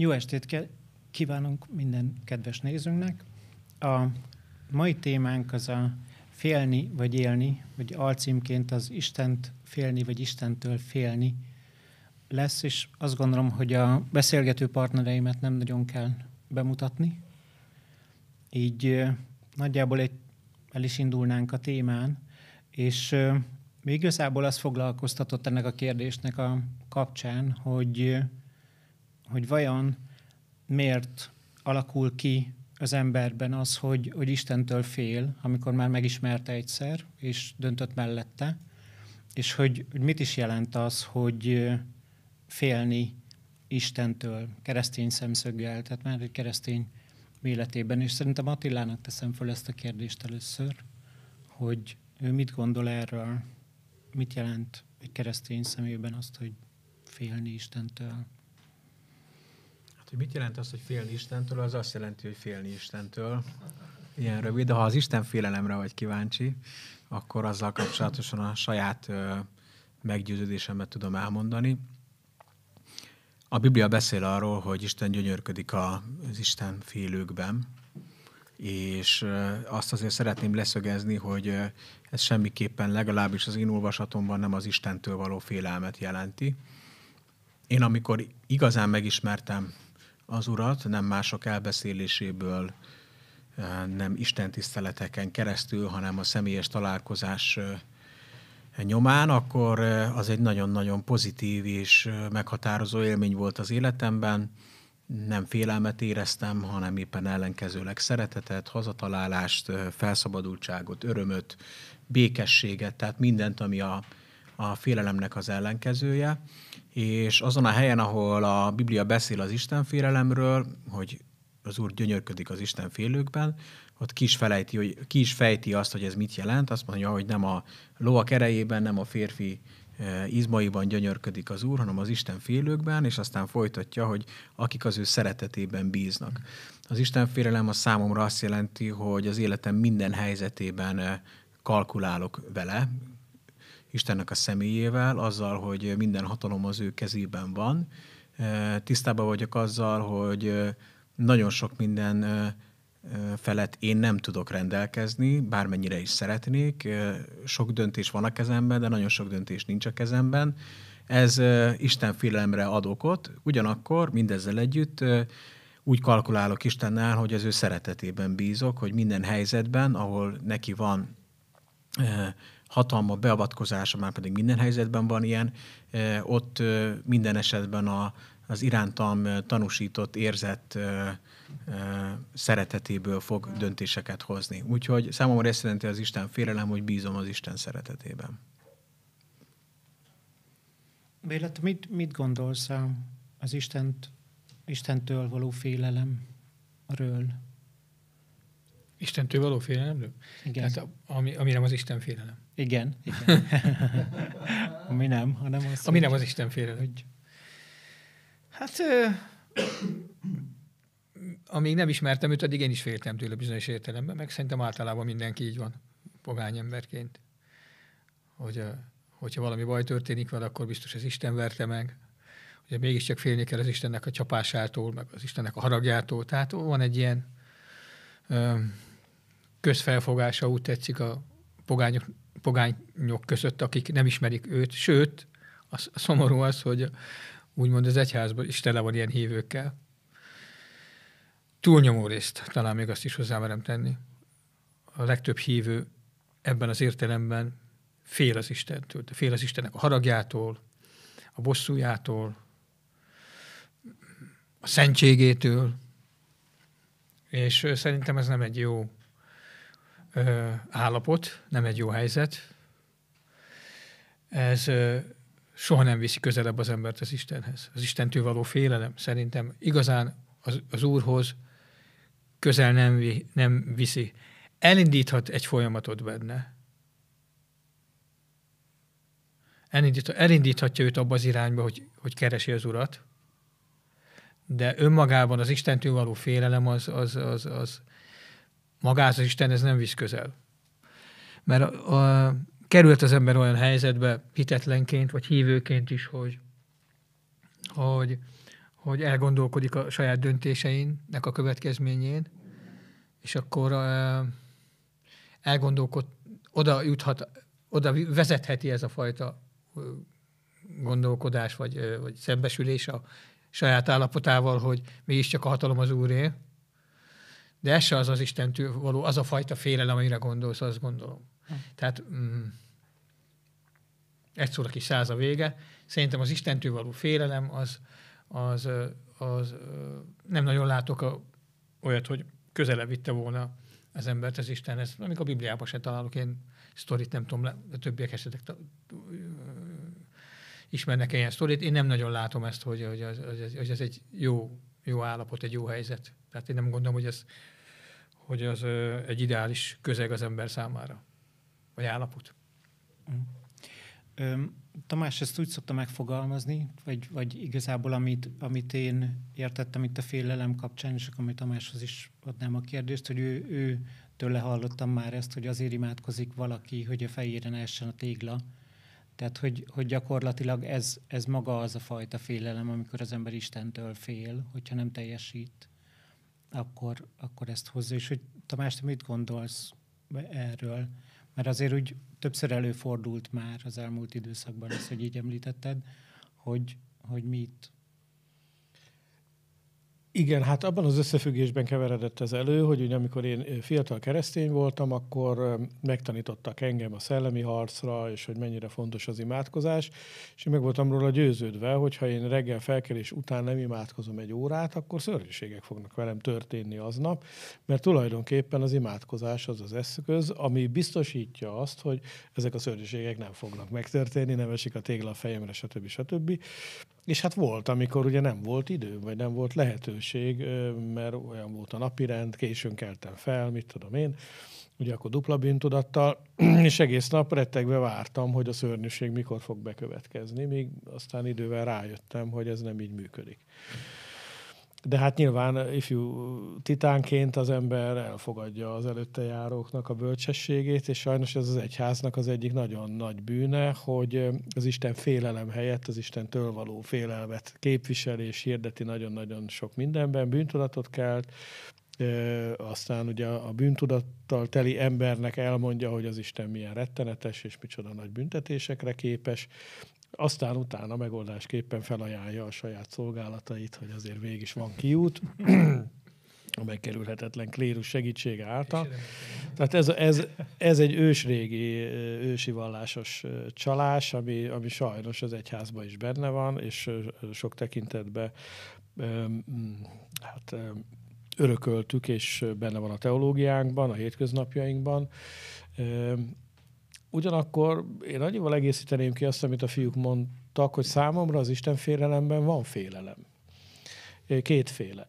Jó estét kívánunk minden kedves nézőnknek. A mai témánk az a félni vagy élni, vagy alcímként az Istent félni vagy Istentől félni lesz, és azt gondolom, hogy a beszélgető partnereimet nem nagyon kell bemutatni. Így nagyjából egy, el is indulnánk a témán, és még igazából az foglalkoztatott ennek a kérdésnek a kapcsán, hogy hogy vajon miért alakul ki az emberben az, hogy, hogy Istentől fél, amikor már megismerte egyszer, és döntött mellette, és hogy, hogy mit is jelent az, hogy félni Istentől keresztény szemszöggel, tehát már egy keresztény életében. És szerintem Attilának teszem fel ezt a kérdést először, hogy ő mit gondol erről, mit jelent egy keresztény szemében azt, hogy félni Istentől. Hogy mit jelent az, hogy félni Istentől? Az azt jelenti, hogy félni Istentől. Ilyen rövid, de ha az Isten félelemre vagy kíváncsi, akkor azzal kapcsolatosan a saját meggyőződésemet tudom elmondani. A Biblia beszél arról, hogy Isten gyönyörködik az Isten félőkben, és azt azért szeretném leszögezni, hogy ez semmiképpen legalábbis az én olvasatomban nem az Istentől való félelmet jelenti. Én amikor igazán megismertem az urat, nem mások elbeszéléséből, eh, nem Isten tiszteleteken keresztül, hanem a személyes találkozás eh, nyomán, akkor eh, az egy nagyon-nagyon pozitív és meghatározó élmény volt az életemben. Nem félelmet éreztem, hanem éppen ellenkezőleg szeretetet, hazatalálást, felszabadultságot, örömöt, békességet, tehát mindent, ami a a félelemnek az ellenkezője, és azon a helyen, ahol a Biblia beszél az Isten félelemről, hogy az Úr gyönyörködik az Isten félőkben, ott ki is, felejti, hogy, ki is fejti azt, hogy ez mit jelent. Azt mondja, hogy nem a lóak erejében, nem a férfi e, izmaiban gyönyörködik az Úr, hanem az Isten félőkben, és aztán folytatja, hogy akik az ő szeretetében bíznak. Az Isten félelem a számomra azt jelenti, hogy az életem minden helyzetében e, kalkulálok vele, Istennek a személyével, azzal, hogy minden hatalom az ő kezében van. Tisztában vagyok azzal, hogy nagyon sok minden felett én nem tudok rendelkezni, bármennyire is szeretnék. Sok döntés van a kezemben, de nagyon sok döntés nincs a kezemben. Ez Isten félelemre ad okot, ugyanakkor mindezzel együtt úgy kalkulálok Istennel, hogy az ő szeretetében bízok, hogy minden helyzetben, ahol neki van hatalma beavatkozása, már pedig minden helyzetben van ilyen, e, ott e, minden esetben a, az irántam e, tanúsított, érzett szeretetéből fog döntéseket hozni. Úgyhogy számomra ezt jelenti az Isten félelem, hogy bízom az Isten szeretetében. Bélet, mit, mit gondolsz az Istent, Istentől való félelemről? Istentől való félelemről? Igen. Tehát, ami, ami az Isten félelem. Igen, igen. ami nem, hanem az... Ami nem az Isten félelem. Hogy... Hát, ö... amíg nem ismertem őt, addig én is féltem tőle bizonyos értelemben, meg szerintem általában mindenki így van, pogány emberként. Hogy, hogyha valami baj történik vele, akkor biztos az Isten verte meg, ugye mégiscsak félni kell az Istennek a csapásától, meg az Istennek a haragjától. Tehát van egy ilyen ö, közfelfogása, úgy tetszik a pogányok pogányok között, akik nem ismerik őt, sőt, a, szomorú az, hogy úgymond az egyházban is tele van ilyen hívőkkel. Túlnyomó részt, talán még azt is hozzámerem tenni. A legtöbb hívő ebben az értelemben fél az Istentől, fél az Istennek a haragjától, a bosszújától, a szentségétől, és szerintem ez nem egy jó ö, állapot, nem egy jó helyzet. Ez ö, soha nem viszi közelebb az embert az Istenhez. Az Istentől való félelem szerintem igazán az, az Úrhoz közel nem, vi, nem viszi. Elindíthat egy folyamatot benne. Elindít, elindíthatja őt abba az irányba, hogy, hogy keresi az Urat, de önmagában az Istentől való félelem az, az, az, az, magához az Isten ez nem visz közel. Mert a, a, került az ember olyan helyzetbe hitetlenként, vagy hívőként is, hogy, hogy, hogy elgondolkodik a saját döntéseinek a következményén, és akkor a, elgondolkod, oda juthat, oda vezetheti ez a fajta gondolkodás, vagy, vagy szembesülés a saját állapotával, hogy mégiscsak a hatalom az úré, de ez se az az Istentől való, az a fajta félelem, amire gondolsz, azt gondolom. Hm. Tehát mm, egy szóra kis száz a vége. Szerintem az Istentől való félelem az, az, az nem nagyon látok a, olyat, hogy közelebb vitte volna az embert az Istenhez. Amikor a Bibliában sem találok, én sztorit nem tudom, a többiek esetek ismernek ilyen sztorit. Én nem nagyon látom ezt, hogy, hogy, hogy, az, hogy ez egy jó jó állapot, egy jó helyzet. Tehát én nem gondolom, hogy ez hogy az ö, egy ideális közeg az ember számára, vagy állapot. Mm. Tamás, ezt úgy szokta megfogalmazni, vagy, vagy igazából amit, amit én értettem itt a félelem kapcsán, és akkor Tamáshoz is adnám a kérdést, hogy ő, ő tőle hallottam már ezt, hogy azért imádkozik valaki, hogy a fejére ne essen a tégla, tehát, hogy, hogy gyakorlatilag ez, ez maga az a fajta félelem, amikor az ember Istentől fél, hogyha nem teljesít, akkor, akkor ezt hozza. És hogy Tamás, te mit gondolsz erről? Mert azért úgy többször előfordult már az elmúlt időszakban ez, hogy így említetted, hogy, hogy mi itt igen, hát abban az összefüggésben keveredett ez elő, hogy ugye amikor én fiatal keresztény voltam, akkor megtanítottak engem a szellemi harcra, és hogy mennyire fontos az imádkozás, és én meg voltam róla győződve, hogy ha én reggel felkelés után nem imádkozom egy órát, akkor szörnyűségek fognak velem történni aznap, mert tulajdonképpen az imádkozás az az eszköz, ami biztosítja azt, hogy ezek a szörnyűségek nem fognak megtörténni, nem esik a tégla a fejemre, stb. stb. És hát volt, amikor ugye nem volt idő, vagy nem volt lehetőség, mert olyan volt a napirend, későn keltem fel, mit tudom én, ugye akkor dupla bűntudattal, és egész nap rettegve vártam, hogy a szörnyűség mikor fog bekövetkezni, míg aztán idővel rájöttem, hogy ez nem így működik. Mm. De hát nyilván eh, ifjú titánként az ember elfogadja az előtte járóknak a bölcsességét, és sajnos ez az egyháznak az egyik nagyon nagy bűne, hogy eh, az Isten félelem helyett az től való félelmet képviseli és hirdeti nagyon-nagyon sok mindenben, bűntudatot kelt, eh, aztán ugye a bűntudattal teli embernek elmondja, hogy az Isten milyen rettenetes és micsoda nagy büntetésekre képes, aztán utána megoldásképpen felajánlja a saját szolgálatait, hogy azért végig is van kiút, a megkerülhetetlen klérus segítsége által. Tehát ez, ez, ez egy ősrégi, ősi vallásos csalás, ami, ami sajnos az egyházban is benne van, és sok tekintetben hát, örököltük, és benne van a teológiánkban, a hétköznapjainkban Ugyanakkor én annyival egészíteném ki azt, amit a fiúk mondtak, hogy számomra az Isten félelemben van félelem. Kétféle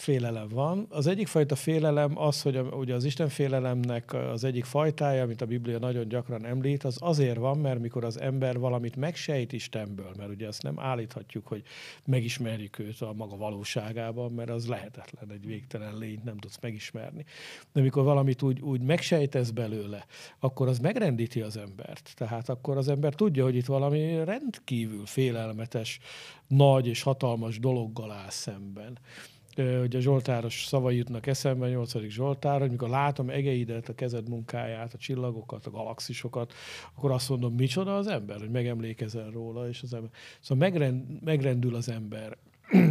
félelem van. Az egyik fajta félelem az, hogy a, ugye az Isten félelemnek az egyik fajtája, amit a Biblia nagyon gyakran említ, az azért van, mert mikor az ember valamit megsejt Istenből, mert ugye azt nem állíthatjuk, hogy megismerjük őt a maga valóságában, mert az lehetetlen, egy végtelen lényt nem tudsz megismerni. De mikor valamit úgy, úgy megsejtesz belőle, akkor az megrendíti az embert. Tehát akkor az ember tudja, hogy itt valami rendkívül félelmetes, nagy és hatalmas dologgal áll szemben hogy a Zsoltáros szavai jutnak eszembe, nyolcadik Zsoltár, hogy mikor látom egeidet, a kezed munkáját, a csillagokat, a galaxisokat, akkor azt mondom, micsoda az ember, hogy megemlékezel róla, és az ember. Szóval megrend, megrendül az ember.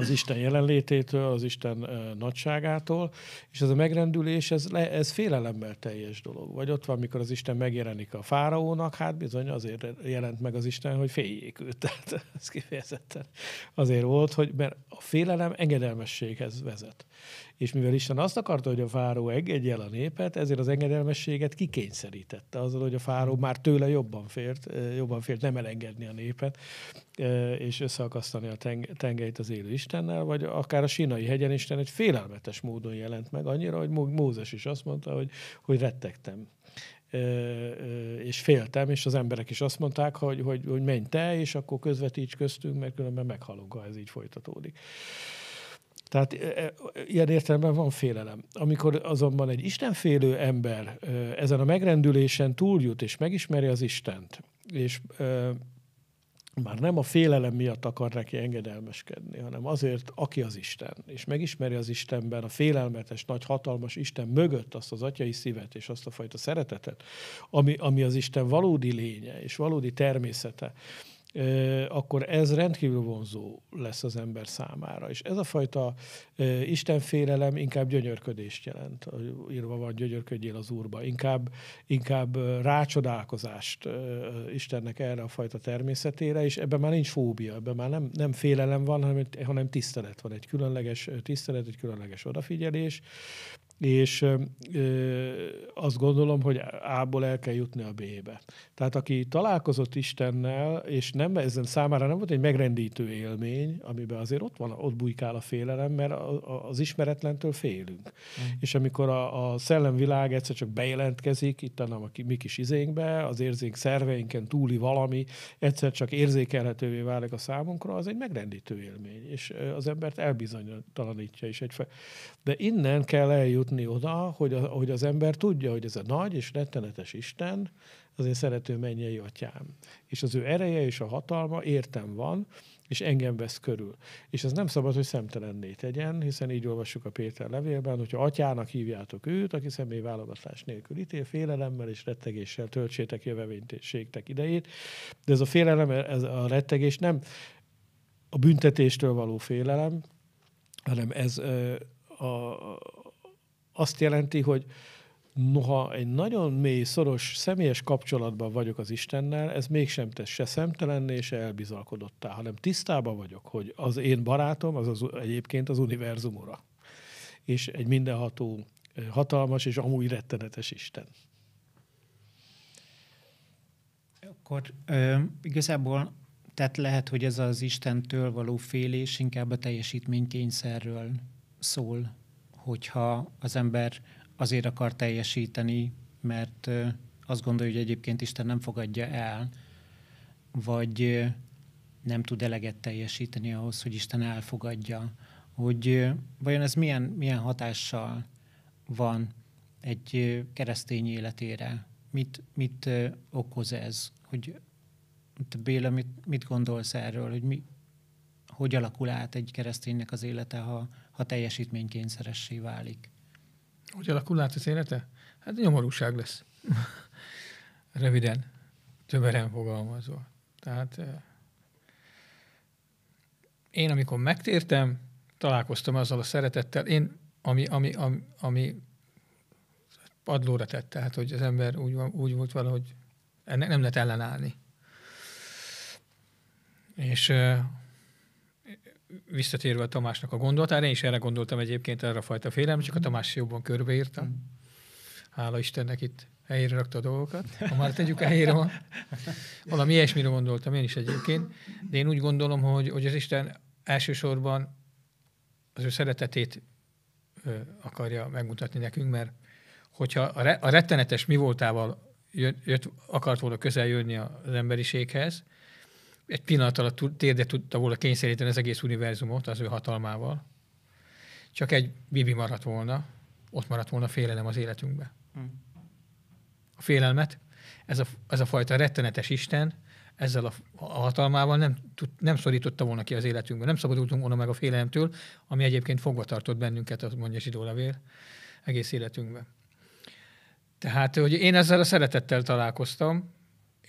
az Isten jelenlététől, az Isten nagyságától, és ez a megrendülés, ez, le, ez félelemmel teljes dolog. Vagy ott van, mikor az Isten megjelenik a fáraónak, hát bizony azért jelent meg az Isten, hogy féljék őt. Tehát ez kifejezetten azért volt, hogy mert a félelem engedelmességhez vezet és mivel Isten azt akarta, hogy a fáró egy a népet, ezért az engedelmességet kikényszerítette azzal, hogy a fáró már tőle jobban fért jobban fért nem elengedni a népet, és összeakasztani a teng- tengelyt az élő Istennel, vagy akár a sínai hegyen Isten egy félelmetes módon jelent meg, annyira, hogy Mózes is azt mondta, hogy, hogy rettegtem és féltem, és az emberek is azt mondták, hogy, hogy, hogy menj te, és akkor közvetíts köztünk, mert különben meghalunk, ha ez így folytatódik. Tehát e, e, ilyen értelemben van félelem. Amikor azonban egy istenfélő ember e, ezen a megrendülésen túljut és megismeri az Istent, és már nem a félelem miatt akar neki engedelmeskedni, hanem azért, aki az Isten, és megismeri az Istenben a félelmetes, nagy, hatalmas Isten mögött azt az atyai szívet és azt a fajta szeretetet, ami, ami az Isten valódi lénye és valódi természete, akkor ez rendkívül vonzó lesz az ember számára. És ez a fajta istenfélelem inkább gyönyörködést jelent. Írva van, gyönyörködjél az Úrba. Inkább, inkább rácsodálkozást Istennek erre a fajta természetére, és ebben már nincs fóbia, ebben már nem, nem félelem van, hanem, hanem tisztelet van. Egy különleges tisztelet, egy különleges odafigyelés, és azt gondolom, hogy A-ból el kell jutni a B-be. Tehát aki találkozott Istennel, és nem, ezen számára nem volt egy megrendítő élmény, amiben azért ott van, ott bujkál a félelem, mert az ismeretlentől félünk. Mm. És amikor a, a szellemvilág egyszer csak bejelentkezik, itt a mi kis izénkbe, az érzék szerveinken túli valami, egyszer csak érzékelhetővé válik a számunkra, az egy megrendítő élmény, és az embert elbizonytalanítja is. Egy De innen kell eljutni eljutni oda, hogy, a, hogy az ember tudja, hogy ez a nagy és rettenetes Isten, az én szerető mennyei atyám. És az ő ereje és a hatalma értem van, és engem vesz körül. És ez nem szabad, hogy szemtelenné tegyen, hiszen így olvassuk a Péter levélben, hogyha atyának hívjátok őt, aki személy válogatás nélkül ítél, félelemmel és rettegéssel töltsétek jövevénységtek idejét. De ez a félelem, ez a rettegés nem a büntetéstől való félelem, hanem ez a, azt jelenti, hogy noha egy nagyon mély, szoros, személyes kapcsolatban vagyok az Istennel, ez mégsem tesz se szemtelenné, se elbizalkodottá, hanem tisztában vagyok, hogy az én barátom az, az egyébként az univerzum ura. És egy mindenható, hatalmas és amúgy rettenetes Isten. Akkor ö, igazából tehát lehet, hogy ez az Istentől való félés inkább a teljesítménykényszerről szól, hogyha az ember azért akar teljesíteni, mert azt gondolja, hogy egyébként Isten nem fogadja el, vagy nem tud eleget teljesíteni ahhoz, hogy Isten elfogadja, hogy vajon ez milyen, milyen hatással van egy keresztény életére? Mit, mit okoz ez? Hogy Béla, mit, mit gondolsz erről, hogy mi, hogy alakul át egy kereszténynek az élete, ha, ha teljesítménykényszeressé válik. Hogy alakul át az élete? Hát nyomorúság lesz. Röviden, tömören fogalmazva. Tehát eh, én, amikor megtértem, találkoztam azzal a szeretettel, én, ami, ami, ami, ami padlóra tett, tehát hogy az ember úgy, úgy volt valahogy, ennek nem lehet ellenállni. És eh, visszatérve a Tamásnak a gondolatára, én is erre gondoltam egyébként, erre a fajta félelem, csak a Tamás jobban körbeírtam, mm. Hála Istennek itt helyére rakta a dolgokat, ha már tegyük a helyére van. Valami ilyesmire gondoltam én is egyébként, de én úgy gondolom, hogy, hogy az Isten elsősorban az ő szeretetét ö, akarja megmutatni nekünk, mert hogyha a, re, a rettenetes mi voltával jött, jött, akart volna közel jönni az emberiséghez, egy pillanat alatt térde tudta volna kényszeríteni az egész univerzumot az ő hatalmával. Csak egy bibi maradt volna, ott maradt volna félelem az életünkbe. Hm. A félelmet, ez a, ez a fajta rettenetes Isten, ezzel a, a hatalmával nem, tud, nem szorította volna ki az életünkből. Nem szabadultunk volna meg a félelemtől, ami egyébként fogva tartott bennünket, az mondja zsidó levél, egész életünkben. Tehát, hogy én ezzel a szeretettel találkoztam,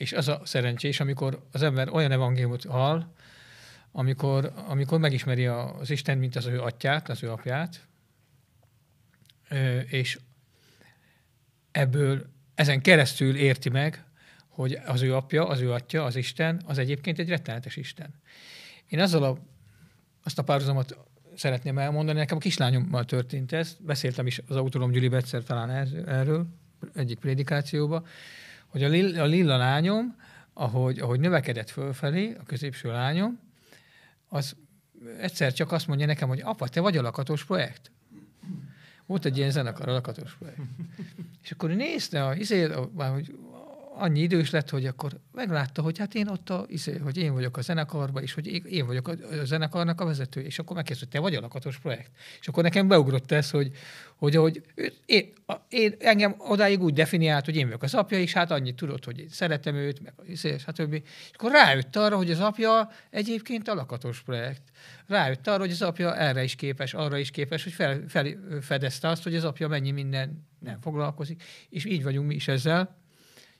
és az a szerencsés, amikor az ember olyan evangéliumot hall, amikor, amikor megismeri az Isten, mint az ő atyát, az ő apját, és ebből, ezen keresztül érti meg, hogy az ő apja, az ő atya, az Isten, az egyébként egy rettenetes Isten. Én azzal a, azt a párhuzamot szeretném elmondani, nekem a kislányommal történt ez, beszéltem is az Autonóm Gyüli Betszer talán erről, egyik prédikációba, hogy a, lill, a lilla lányom, ahogy, ahogy növekedett fölfelé, a középső lányom, az egyszer csak azt mondja nekem, hogy apa, te vagy a lakatos projekt. Volt egy ilyen zenekar, a lakatos projekt. És akkor nézte, a, izé, a, hogy annyi idős lett, hogy akkor meglátta, hogy hát én ott, a, izé, hogy én vagyok a zenekarban, és hogy én vagyok a, a zenekarnak a vezető, és akkor megkérdezte, hogy te vagy a lakatos projekt. És akkor nekem beugrott ez, hogy, hogy, hogy én, a, én, engem odáig úgy definiált, hogy én vagyok az apja, és hát annyit tudott, hogy én szeretem őt, meg a izé, és hát többi. És akkor rájött arra, hogy az apja egyébként a lakatos projekt. Rájött arra, hogy az apja erre is képes, arra is képes, hogy fel, felfedezte azt, hogy az apja mennyi minden nem foglalkozik, és így vagyunk mi is ezzel,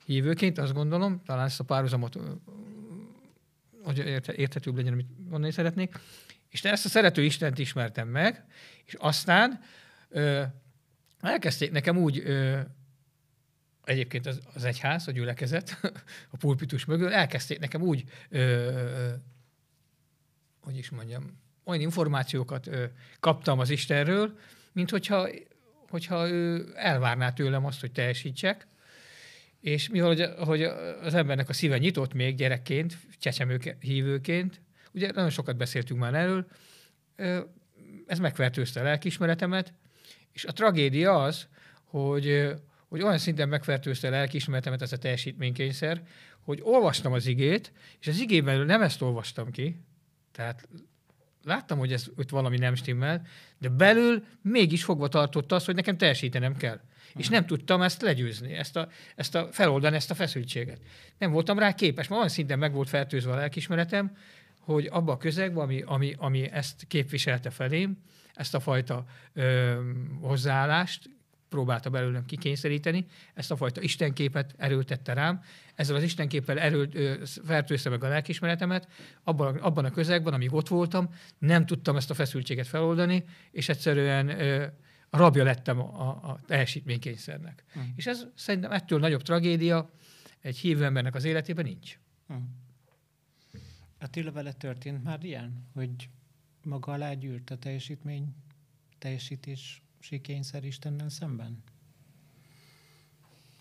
hívőként azt gondolom, talán ezt a párhuzamot, hogy érthetőbb legyen, amit mondani szeretnék, és ezt a szerető Istent ismertem meg, és aztán ö, elkezdték nekem úgy ö, egyébként az, az egyház, a gyülekezet, a pulpitus mögül, elkezdték nekem úgy, ö, ö, hogy is mondjam, olyan információkat ö, kaptam az Istenről, mint hogyha, hogyha ő elvárná tőlem azt, hogy teljesítsek, és mivel hogy, hogy az embernek a szíve nyitott még gyerekként, csecsemők hívőként, ugye nagyon sokat beszéltünk már erről, ez megfertőzte a lelkiismeretemet, és a tragédia az, hogy, hogy olyan szinten megfertőzte a lelkiismeretemet ez a teljesítménykényszer, hogy olvastam az igét, és az igében nem ezt olvastam ki, tehát láttam, hogy ez hogy valami nem stimmel, de belül mégis fogva tartott az, hogy nekem teljesítenem kell és nem tudtam ezt legyőzni, ezt a, ezt a feloldani ezt a feszültséget. Nem voltam rá képes, ma olyan szinten meg volt fertőzve a lelkismeretem, hogy abba a közegben, ami, ami, ami ezt képviselte felém, ezt a fajta ö, hozzáállást próbálta belőlem kikényszeríteni, ezt a fajta istenképet erőltette rám, ezzel az istenképpel erőlt, fertőzte meg a lelkismeretemet, abban, abban a közegben, amíg ott voltam, nem tudtam ezt a feszültséget feloldani, és egyszerűen ö, rabja lettem a, a teljesítménykényszernek. Uh-huh. És ez szerintem ettől nagyobb tragédia egy hívő embernek az életében nincs. Uh-huh. Attila, vele történt már ilyen, hogy maga alá gyűrt a teljesítmény, teljesítési kényszer Istennel szemben?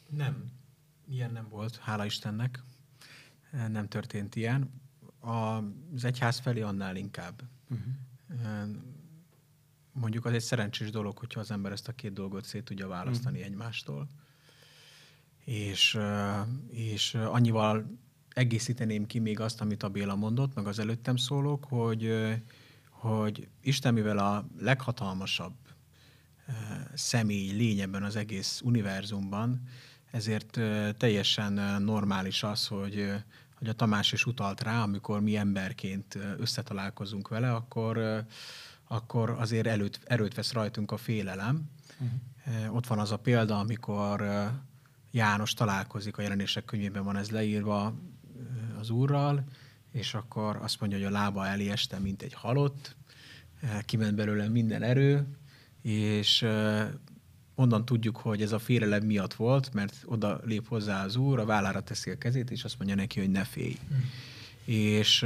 Nem. Ilyen nem volt, hála Istennek. Nem történt ilyen. A Az egyház felé annál inkább. Uh-huh mondjuk az egy szerencsés dolog, hogyha az ember ezt a két dolgot szét tudja választani mm. egymástól. És, és annyival egészíteném ki még azt, amit a Béla mondott, meg az előttem szólók, hogy, hogy Isten, mivel a leghatalmasabb személy, lény ebben az egész univerzumban, ezért teljesen normális az, hogy, hogy a Tamás is utalt rá, amikor mi emberként összetalálkozunk vele, akkor akkor azért előtt, erőt vesz rajtunk a félelem. Uh-huh. Eh, ott van az a példa, amikor eh, János találkozik, a jelenések könyvében van ez leírva eh, az úrral, és akkor azt mondja, hogy a lába elé este, mint egy halott, kiment belőle minden erő, és onnan tudjuk, hogy ez a félelem miatt volt, mert oda lép hozzá az úr, a vállára teszi a kezét, és azt mondja neki, hogy ne félj. Uh-huh. És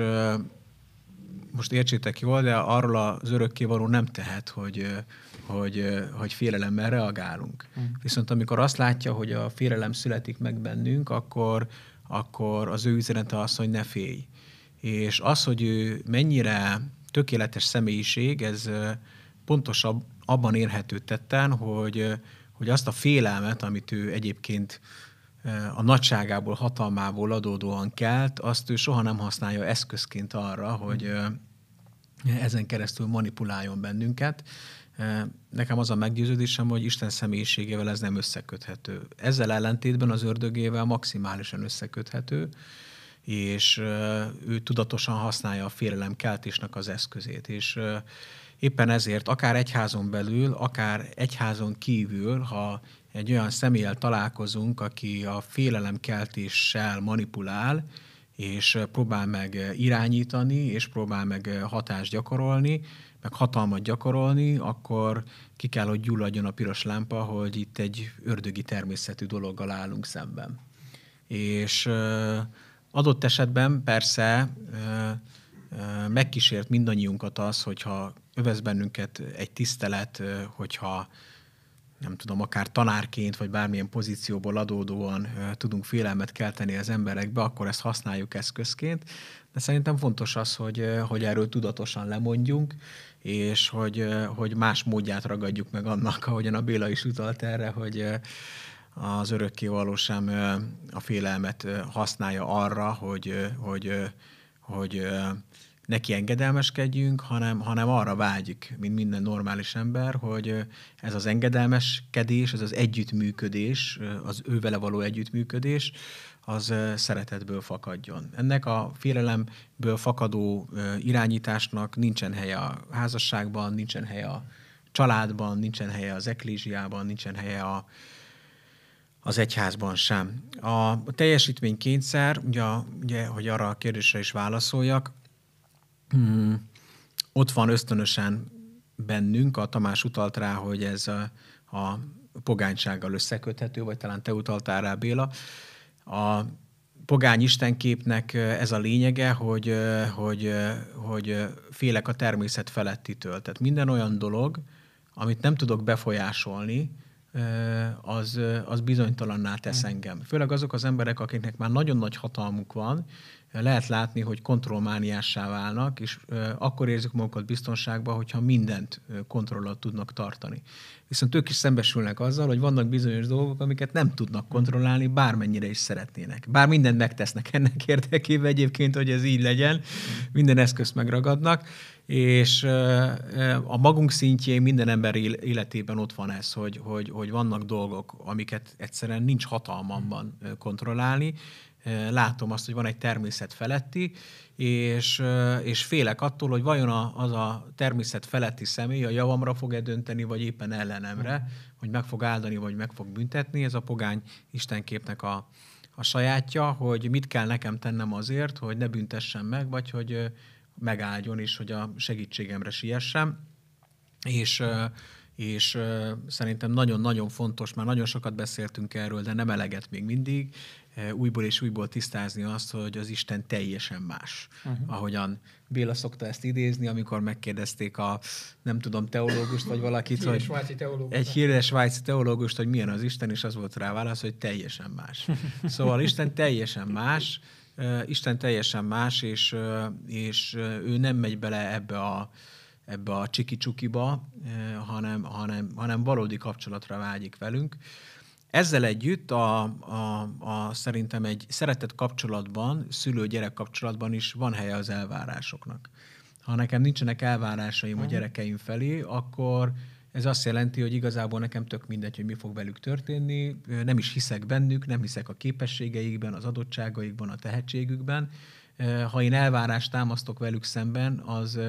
most értsétek jól, de arról az örökkévaló nem tehet, hogy, hogy, hogy félelemmel reagálunk. Mm. Viszont amikor azt látja, hogy a félelem születik meg bennünk, akkor, akkor az ő üzenete az, hogy ne félj. És az, hogy ő mennyire tökéletes személyiség, ez pontosabb abban érhető tetten, hogy, hogy azt a félelmet, amit ő egyébként a nagyságából, hatalmából adódóan kelt, azt ő soha nem használja eszközként arra, hogy mm. ezen keresztül manipuláljon bennünket. Nekem az a meggyőződésem, hogy Isten személyiségével ez nem összeköthető. Ezzel ellentétben az ördögével maximálisan összeköthető, és ő tudatosan használja a félelem keltésnek az eszközét. És éppen ezért akár egyházon belül, akár egyházon kívül, ha egy olyan személlyel találkozunk, aki a félelemkeltéssel manipulál, és próbál meg irányítani, és próbál meg hatást gyakorolni, meg hatalmat gyakorolni, akkor ki kell, hogy gyulladjon a piros lámpa, hogy itt egy ördögi természetű dologgal állunk szemben. És adott esetben persze megkísért mindannyiunkat az, hogyha övez bennünket egy tisztelet, hogyha nem tudom, akár tanárként, vagy bármilyen pozícióból adódóan tudunk félelmet kelteni az emberekbe, akkor ezt használjuk eszközként. De szerintem fontos az, hogy, hogy erről tudatosan lemondjunk, és hogy, hogy más módját ragadjuk meg annak, ahogyan a Béla is utalt erre, hogy az örökké sem a félelmet használja arra, hogy, hogy, hogy, hogy neki engedelmeskedjünk, hanem, hanem arra vágyik, mint minden normális ember, hogy ez az engedelmeskedés, ez az együttműködés, az ővele való együttműködés, az szeretetből fakadjon. Ennek a félelemből fakadó irányításnak nincsen helye a házasságban, nincsen helye a családban, nincsen helye az eklíziában, nincsen helye a, az egyházban sem. A teljesítménykényszer, ugye, ugye, hogy arra a kérdésre is válaszoljak, mm, ott van ösztönösen bennünk, a Tamás utalt rá, hogy ez a, a pogánysággal összeköthető, vagy talán te utaltál rá, Béla. A pogány istenképnek ez a lényege, hogy, hogy, hogy félek a természet felettitől. Tehát minden olyan dolog, amit nem tudok befolyásolni, az, az bizonytalanná tesz mm. engem. Főleg azok az emberek, akiknek már nagyon nagy hatalmuk van, lehet látni, hogy kontrollmániássá válnak, és akkor érzik magukat biztonságban, hogyha mindent kontrollal tudnak tartani. Viszont ők is szembesülnek azzal, hogy vannak bizonyos dolgok, amiket nem tudnak kontrollálni, bármennyire is szeretnének. Bár mindent megtesznek ennek érdekében egyébként, hogy ez így legyen, minden eszközt megragadnak, és a magunk szintjén minden ember életében ott van ez, hogy, hogy, hogy vannak dolgok, amiket egyszerűen nincs hatalmamban kontrollálni, látom azt, hogy van egy természet feletti, és, és félek attól, hogy vajon a, az a természet feletti személy a javamra fog-e dönteni, vagy éppen ellenemre, hogy meg fog áldani, vagy meg fog büntetni. Ez a pogány istenképnek a, a sajátja, hogy mit kell nekem tennem azért, hogy ne büntessen meg, vagy hogy megáldjon, és hogy a segítségemre siessem. És és szerintem nagyon-nagyon fontos, már nagyon sokat beszéltünk erről, de nem eleget még mindig, Eh, újból és újból tisztázni azt, hogy az Isten teljesen más. Uh-huh. Ahogyan Béla szokta ezt idézni, amikor megkérdezték a, nem tudom, teológust vagy valakit, hogy egy híres svájci teológust, hogy milyen az Isten, és az volt rá válasz, hogy teljesen más. Szóval Isten teljesen más, eh, Isten teljesen más, és, eh, és ő nem megy bele ebbe a, ebbe a csiki-csukiba, hanem, hanem, hanem valódi kapcsolatra vágyik velünk. Ezzel együtt a, a, a, szerintem egy szeretett kapcsolatban, szülő-gyerek kapcsolatban is van helye az elvárásoknak. Ha nekem nincsenek elvárásaim a mhm. gyerekeim felé, akkor ez azt jelenti, hogy igazából nekem tök mindegy, hogy mi fog velük történni, nem is hiszek bennük, nem hiszek a képességeikben, az adottságaikban, a tehetségükben. Ha én elvárást támasztok velük szemben, az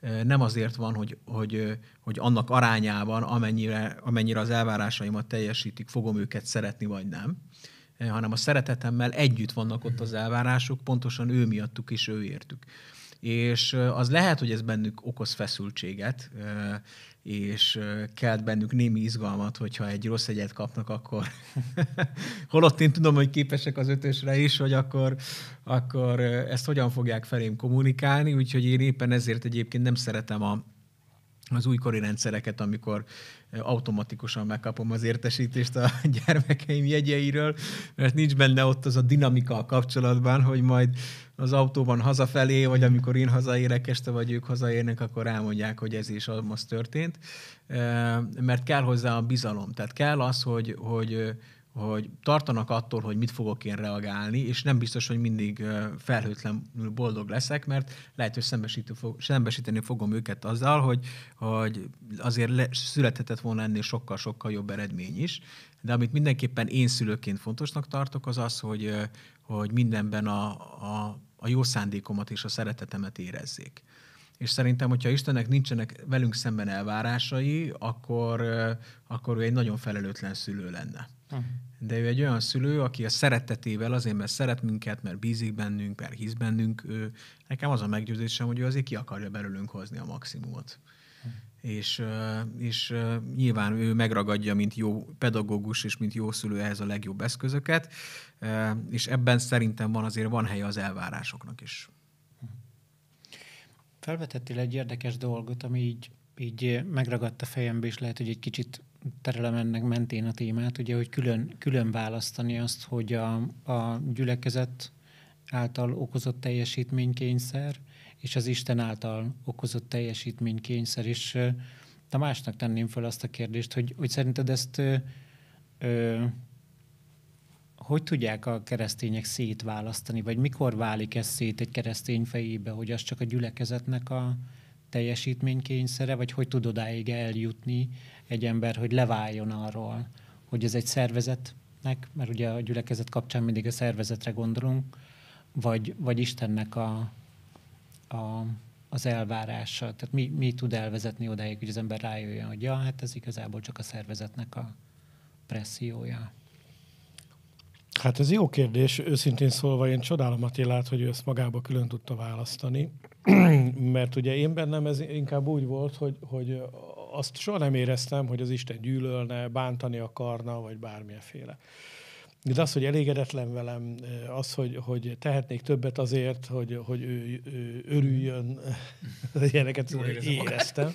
nem azért van, hogy, hogy, hogy annak arányában, amennyire, amennyire az elvárásaimat teljesítik, fogom őket szeretni vagy nem, hanem a szeretetemmel együtt vannak ott az elvárások, pontosan ő miattuk és ő értük. És az lehet, hogy ez bennük okoz feszültséget, és kelt bennük némi izgalmat, hogyha egy rossz egyet kapnak, akkor holott én tudom, hogy képesek az ötösre is, hogy akkor, akkor ezt hogyan fogják felém kommunikálni, úgyhogy én éppen ezért egyébként nem szeretem a, az újkori rendszereket, amikor automatikusan megkapom az értesítést a gyermekeim jegyeiről, mert nincs benne ott az a dinamika a kapcsolatban, hogy majd az autóban hazafelé, vagy amikor én hazaérek este, vagy ők hazaérnek, akkor elmondják, hogy ez is most történt. Mert kell hozzá a bizalom. Tehát kell az, hogy, hogy hogy tartanak attól, hogy mit fogok én reagálni, és nem biztos, hogy mindig felhőtlenül boldog leszek, mert lehet, hogy szembesíteni, fogom őket azzal, hogy, hogy azért születhetett volna ennél sokkal-sokkal jobb eredmény is. De amit mindenképpen én szülőként fontosnak tartok, az az, hogy, hogy mindenben a, a a jó szándékomat és a szeretetemet érezzék. És szerintem, hogyha Istennek nincsenek velünk szemben elvárásai, akkor, akkor ő egy nagyon felelőtlen szülő lenne. Hm. De ő egy olyan szülő, aki a szeretetével, azért, mert szeret minket, mert bízik bennünk, mert hisz bennünk, ő, nekem az a meggyőzésem, hogy ő azért ki akarja belőlünk hozni a maximumot és, és nyilván ő megragadja, mint jó pedagógus és mint jó szülő ehhez a legjobb eszközöket, és ebben szerintem van azért van helye az elvárásoknak is. Felvetettél egy érdekes dolgot, ami így, így megragadta a fejembe, és lehet, hogy egy kicsit terelem ennek mentén a témát, ugye, hogy külön, külön választani azt, hogy a, a gyülekezet által okozott teljesítménykényszer, és az Isten által okozott kényszer. és te másnak tenném fel azt a kérdést, hogy, hogy szerinted ezt ö, hogy tudják a keresztények szétválasztani, vagy mikor válik ez szét egy keresztény fejébe, hogy az csak a gyülekezetnek a teljesítménykényszere, vagy hogy tud odáig eljutni egy ember, hogy leváljon arról, hogy ez egy szervezetnek, mert ugye a gyülekezet kapcsán mindig a szervezetre gondolunk, vagy, vagy Istennek a a, az elvárása? Tehát mi, mi tud elvezetni odáig, hogy az ember rájöjjön, hogy ja, hát ez igazából csak a szervezetnek a pressziója? Hát ez jó kérdés. Őszintén szólva én csodálom Attilát, hogy ő ezt magába külön tudta választani. Mert ugye én bennem ez inkább úgy volt, hogy, hogy azt soha nem éreztem, hogy az Isten gyűlölne, bántani akarna, vagy bármilyenféle de az, hogy elégedetlen velem, az, hogy, hogy tehetnék többet azért, hogy, hogy ő, ő örüljön, ilyeneket éreztem.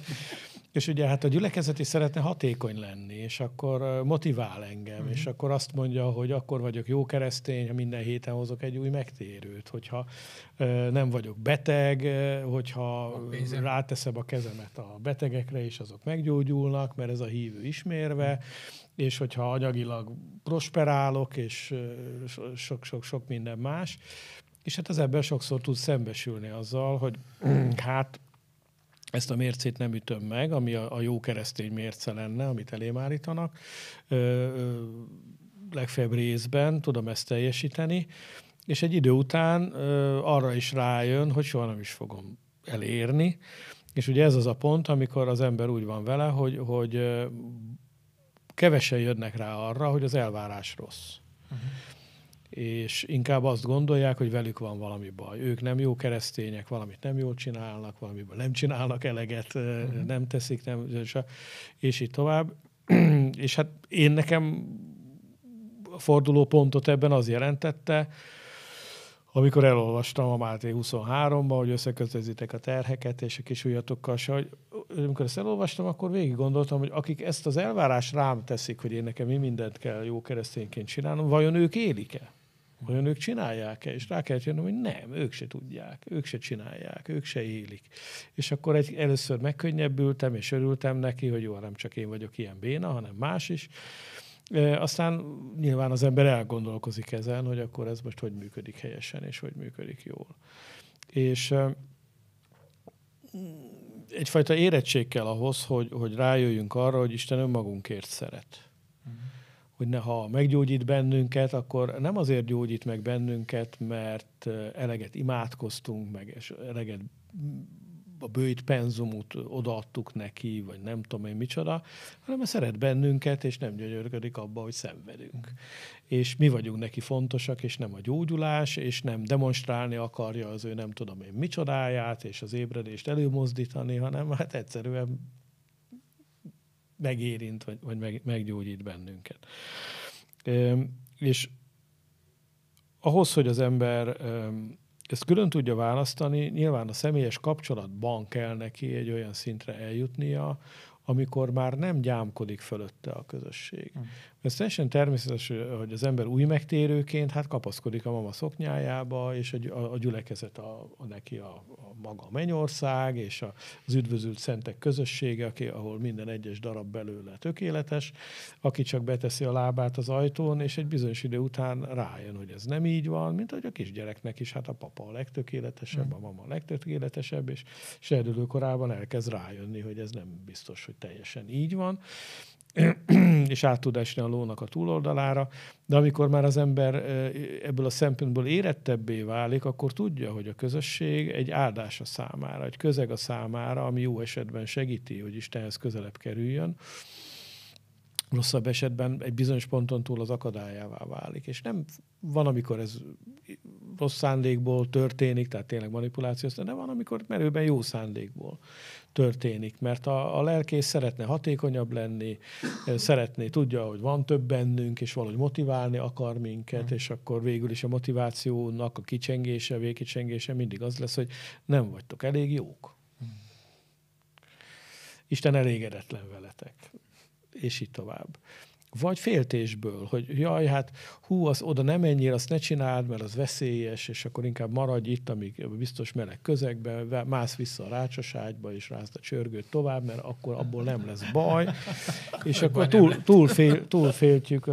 És ugye hát a gyülekezeti szeretne hatékony lenni, és akkor motivál engem, mm-hmm. és akkor azt mondja, hogy akkor vagyok jó keresztény, ha minden héten hozok egy új megtérőt, hogyha nem vagyok beteg, hogyha a ráteszem a kezemet a betegekre, és azok meggyógyulnak, mert ez a hívő ismérve, mm és hogyha anyagilag prosperálok, és sok-sok-sok minden más, és hát az ember sokszor tud szembesülni azzal, hogy hát ezt a mércét nem ütöm meg, ami a, a jó keresztény mérce lenne, amit elém állítanak, ö, ö, legfeljebb részben tudom ezt teljesíteni, és egy idő után ö, arra is rájön, hogy soha nem is fogom elérni, és ugye ez az a pont, amikor az ember úgy van vele, hogy, hogy kevesen jönnek rá arra, hogy az elvárás rossz. Uh-huh. És inkább azt gondolják, hogy velük van valami baj. Ők nem jó keresztények, valamit nem jól csinálnak, valamiben nem csinálnak eleget, uh-huh. nem teszik, nem, és, és így tovább. és hát én nekem a forduló pontot ebben az jelentette, amikor elolvastam a Máté 23-ban, hogy összekötözitek a terheket és a kisújatokkal, hogy amikor ezt elolvastam, akkor végig gondoltam, hogy akik ezt az elvárás rám teszik, hogy én nekem mi mindent kell jó keresztényként csinálnom, vajon ők élik-e? Vajon ők csinálják-e? És rá kell jönnöm, hogy nem, ők se tudják, ők se csinálják, ők se élik. És akkor egy, először megkönnyebbültem, és örültem neki, hogy jó, hát nem csak én vagyok ilyen béna, hanem más is. E, aztán nyilván az ember elgondolkozik ezen, hogy akkor ez most hogy működik helyesen, és hogy működik jól. És e, egyfajta érettség kell ahhoz, hogy, hogy rájöjjünk arra, hogy Isten önmagunkért szeret. Mhm. Hogy ne, ha meggyógyít bennünket, akkor nem azért gyógyít meg bennünket, mert eleget imádkoztunk, meg eleget a bőjt penzumot odaadtuk neki, vagy nem tudom én micsoda, hanem szeret bennünket, és nem gyönyörködik abba, hogy szenvedünk. És mi vagyunk neki fontosak, és nem a gyógyulás, és nem demonstrálni akarja az ő nem tudom én micsodáját, és az ébredést előmozdítani, hanem hát egyszerűen megérint, vagy, vagy meg, meggyógyít bennünket. És ahhoz, hogy az ember ezt külön tudja választani, nyilván a személyes kapcsolatban kell neki egy olyan szintre eljutnia, amikor már nem gyámkodik fölötte a közösség. Mm. Ez teljesen természetes, hogy az ember új megtérőként hát kapaszkodik a mama szoknyájába, és a, a, a gyülekezet a, a neki a, a maga mennyország, és a, az üdvözült szentek közössége, aki, ahol minden egyes darab belőle tökéletes, aki csak beteszi a lábát az ajtón, és egy bizonyos idő után rájön, hogy ez nem így van, mint hogy a kisgyereknek is, hát a papa a legtökéletesebb, mm. a mama a legtökéletesebb, és serdülőkorában elkezd rájönni, hogy ez nem biztos, hogy teljesen így van, és át tud esni a lónak a túloldalára, de amikor már az ember ebből a szempontból érettebbé válik, akkor tudja, hogy a közösség egy áldása számára, egy közeg a számára, ami jó esetben segíti, hogy Istenhez közelebb kerüljön, rosszabb esetben egy bizonyos ponton túl az akadályává válik. És nem van, amikor ez rossz szándékból történik, tehát tényleg manipuláció, de van, amikor merőben jó szándékból történik, mert a, a lelkész szeretne hatékonyabb lenni, szeretné, tudja, hogy van több bennünk, és valahogy motiválni akar minket, hmm. és akkor végül is a motivációnak a kicsengése, a végkicsengése mindig az lesz, hogy nem vagytok elég jók. Hmm. Isten elégedetlen veletek. És így tovább vagy féltésből, hogy jaj, hát hú, az oda nem menjél, azt ne csináld, mert az veszélyes, és akkor inkább maradj itt, amíg biztos meleg közegbe, mász vissza a rácsaságyba, és rázd a csörgőt tovább, mert akkor abból nem lesz baj, és akkor túl, túl, fél, túl féltjük,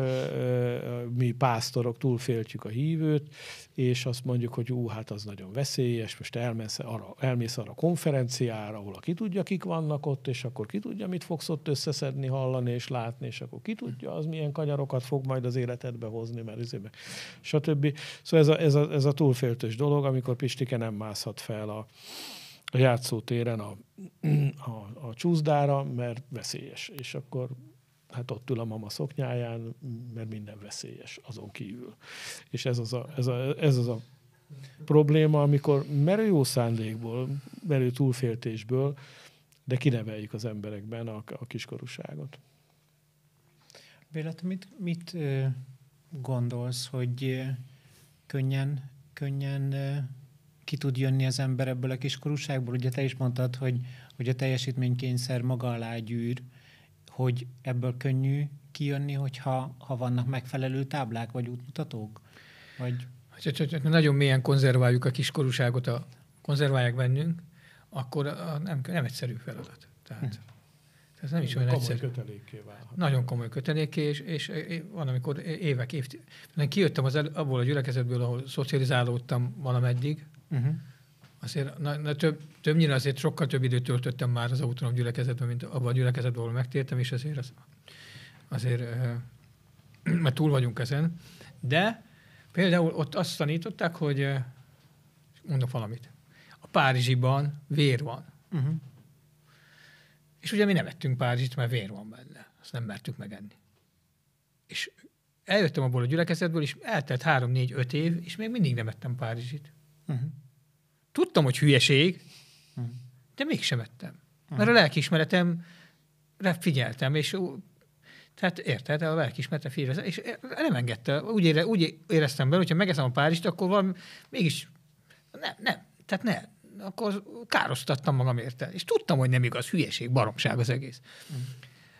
mi pásztorok, túl féltjük a hívőt, és azt mondjuk, hogy ú, hát az nagyon veszélyes, most elmész arra, elmész arra a konferenciára, ahol ki tudja, kik vannak ott, és akkor ki tudja, mit fogsz ott összeszedni, hallani és látni, és akkor ki tudja, az milyen kanyarokat fog majd az életedbe hozni, mert izé meg stb. Szóval ez a, ez a, ez a túlféltős dolog, amikor Pistike nem mászhat fel a, a játszótéren a, a, a csúszdára, mert veszélyes, és akkor hát ott ül a mama szoknyáján, mert minden veszélyes azon kívül. És ez az a, ez a, ez az a probléma, amikor merő jó szándékból, merő túlféltésből, de kineveljük az emberekben a, a kiskorúságot. Bélet, mit, mit gondolsz, hogy könnyen, könnyen ki tud jönni az ember ebből a kiskorúságból? Ugye te is mondtad, hogy, hogy a teljesítménykényszer maga alá gyűr, hogy ebből könnyű kijönni, hogyha ha vannak megfelelő táblák vagy útmutatók? Vagy... Hát, hogy, hogy, hogy nagyon mélyen konzerváljuk a kiskorúságot, a, konzerválják bennünk, akkor a, nem, nem egyszerű feladat. Tehát, hm. Ez nem is olyan komoly kötelékké válhat. Nagyon komoly kötelékké, és, és, és van, amikor évek, évtizedek. Kijöttem az, el, abból a gyülekezetből, ahol szocializálódtam valameddig, uh-huh azért na, na több, többnyire azért sokkal több időt töltöttem már az autonóm gyülekezetben, mint abban a gyülekezetben, ahol megtértem, és azért, az, azért uh, mert túl vagyunk ezen. De például ott azt tanították, hogy uh, mondok valamit. A Párizsiban vér van. Uh-huh. És ugye mi nem ettünk Párizsit, mert vér van benne. Azt nem mertük megenni. És eljöttem abból a gyülekezetből, és eltelt három, négy, öt év, és még mindig nem ettem Párizsit. Uh-huh. Tudtam, hogy hülyeség, de mégsem ettem. Mert a lelkiismeretemre figyeltem, és tehát érted, a lelkiismerete félre és nem engedte. Úgy, ére, úgy éreztem belőle, hogyha megeszem a párist, akkor van, mégis nem, nem, tehát ne, akkor károsztattam magam érte. És tudtam, hogy nem igaz, hülyeség, baromság az egész. Mm.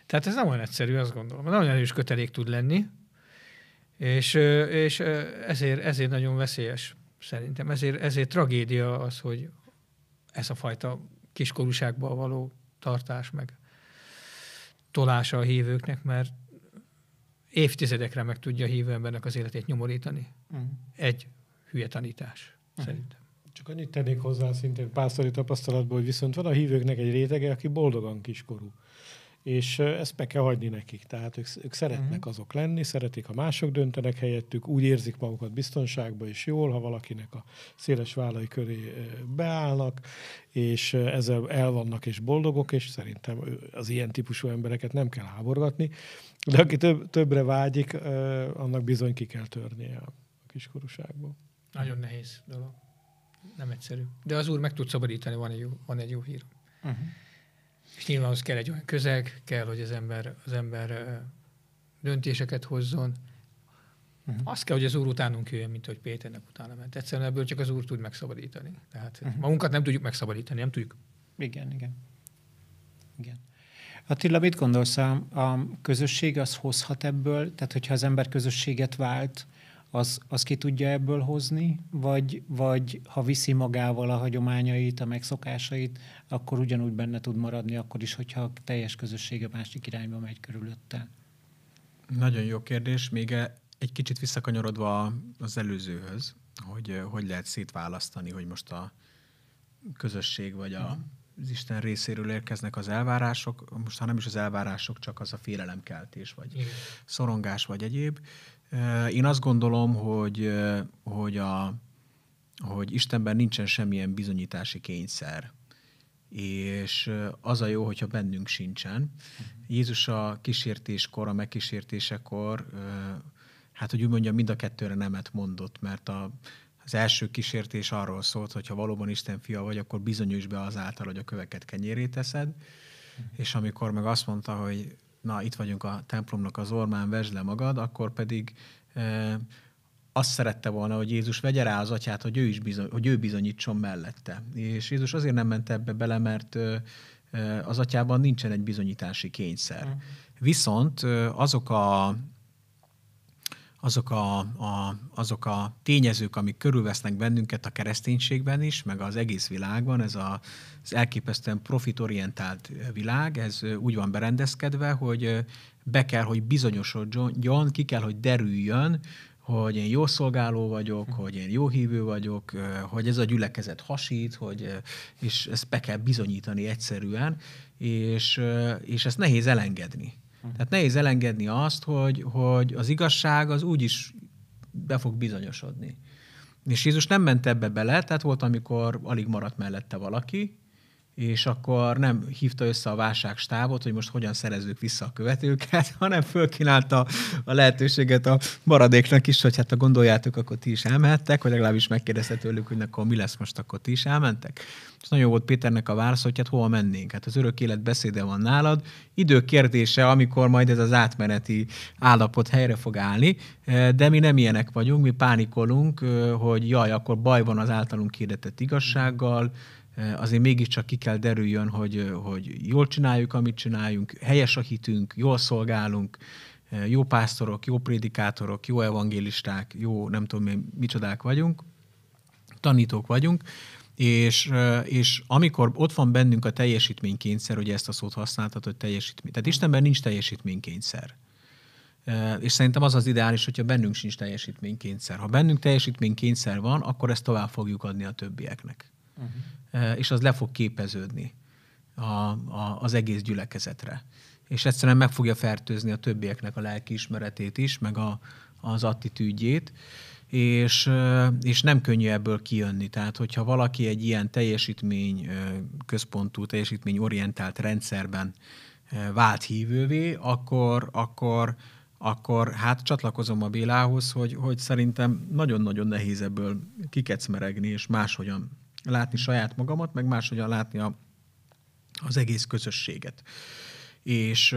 Tehát ez nem olyan egyszerű, azt gondolom. Nagyon erős kötelék tud lenni, és, és ezért, ezért nagyon veszélyes. Szerintem ezért, ezért tragédia az, hogy ez a fajta kiskorúságban való tartás, meg tolása a hívőknek, mert évtizedekre meg tudja a hívő embernek az életét nyomorítani. Uh-huh. Egy hülye tanítás, uh-huh. szerintem. Csak annyit tennék hozzá szintén pásztori tapasztalatból, hogy viszont van a hívőknek egy rétege, aki boldogan kiskorú és ezt meg kell hagyni nekik. Tehát ők, ők szeretnek uh-huh. azok lenni, szeretik, ha mások döntenek helyettük, úgy érzik magukat biztonságban és jól, ha valakinek a széles vállai köré beállnak, és ezzel el vannak és boldogok, és szerintem az ilyen típusú embereket nem kell háborgatni, de aki több, többre vágyik, annak bizony ki kell törnie a kiskorúságból. Nagyon nehéz dolog. Nem egyszerű. De az úr meg tud szabadítani, van egy jó, van egy jó hír. Uh-huh. És nyilván az kell egy olyan közeg, kell, hogy az ember, az ember döntéseket hozzon. Uh-huh. Azt kell, hogy az Úr utánunk jöjjön, mint hogy Péternek utána ment. Egyszerűen ebből csak az Úr tud megszabadítani. Tehát uh-huh. magunkat nem tudjuk megszabadítani, nem tudjuk. Igen, igen. igen. Attila, mit gondolsz, a, a közösség az hozhat ebből? Tehát, hogyha az ember közösséget vált, az, az ki tudja ebből hozni, vagy, vagy ha viszi magával a hagyományait, a megszokásait, akkor ugyanúgy benne tud maradni, akkor is, hogyha a teljes közössége másik irányba megy körülötte. Nagyon jó kérdés. Még e, egy kicsit visszakanyarodva az előzőhöz, hogy hogy lehet szétválasztani, hogy most a közösség vagy a, mhm. az Isten részéről érkeznek az elvárások, most ha nem is az elvárások, csak az a félelemkeltés, vagy Igen. szorongás, vagy egyéb. Én azt gondolom, hogy, hogy, a, hogy Istenben nincsen semmilyen bizonyítási kényszer. És az a jó, hogyha bennünk sincsen. Jézus a kísértéskor, a megkísértésekor, hát hogy úgy mondjam, mind a kettőre nemet mondott, mert a, az első kísértés arról szólt, hogy ha valóban Isten fia vagy, akkor bizonyos be azáltal, hogy a köveket kenyérét teszed. És amikor meg azt mondta, hogy na itt vagyunk a templomnak az ormán, vesd le magad, akkor pedig e, azt szerette volna, hogy Jézus vegye rá az atyát, hogy ő, is bizony, hogy ő bizonyítson mellette. És Jézus azért nem ment ebbe bele, mert e, az atyában nincsen egy bizonyítási kényszer. Viszont azok a azok a, a, azok a tényezők, amik körülvesznek bennünket a kereszténységben is, meg az egész világban, ez a, az elképesztően profitorientált világ, ez úgy van berendezkedve, hogy be kell, hogy bizonyosodjon, ki kell, hogy derüljön, hogy én jó szolgáló vagyok, hm. hogy én jó hívő vagyok, hogy ez a gyülekezet hasít, hogy, és ezt be kell bizonyítani egyszerűen, és, és ezt nehéz elengedni. Uh-huh. Tehát nehéz elengedni azt, hogy, hogy az igazság az úgy is be fog bizonyosodni. És Jézus nem ment ebbe bele, tehát volt, amikor alig maradt mellette valaki, és akkor nem hívta össze a válságstábot, hogy most hogyan szerezzük vissza a követőket, hanem fölkínálta a lehetőséget a maradéknak is, hogy hát ha gondoljátok, akkor ti is elmehettek, vagy legalábbis megkérdezte tőlük, hogy akkor mi lesz most, akkor ti is elmentek. És nagyon volt Péternek a válasz, hogy hát hova mennénk. Hát az örök élet beszéde van nálad, idő kérdése, amikor majd ez az átmeneti állapot helyre fog állni, eh, de mi nem ilyenek vagyunk, mi pánikolunk, eh, hogy jaj, akkor baj van az általunk hirdetett igazsággal, Eh, azért mégiscsak ki kell derüljön, hogy, eh, hogy jól csináljuk, amit csináljunk, helyes a hitünk, jól szolgálunk, eh, jó pásztorok, jó prédikátorok, jó evangélisták, jó nem tudom én, micsodák vagyunk, tanítók vagyunk, és, és amikor ott van bennünk a teljesítménykényszer, hogy ezt a szót használtad, hogy teljesítmény. Tehát Istenben nincs teljesítménykényszer. És szerintem az az ideális, hogyha bennünk sincs teljesítménykényszer. Ha bennünk teljesítménykényszer van, akkor ezt tovább fogjuk adni a többieknek. Uh-huh. És az le fog képeződni a, a, az egész gyülekezetre. És egyszerűen meg fogja fertőzni a többieknek a lelki ismeretét is, meg a, az attitűdjét és, és nem könnyű ebből kijönni. Tehát, hogyha valaki egy ilyen teljesítmény központú, teljesítmény orientált rendszerben vált hívővé, akkor, akkor, akkor hát csatlakozom a Bélához, hogy, hogy szerintem nagyon-nagyon nehéz ebből kikecmeregni és máshogyan látni saját magamat, meg máshogyan látni a, az egész közösséget. És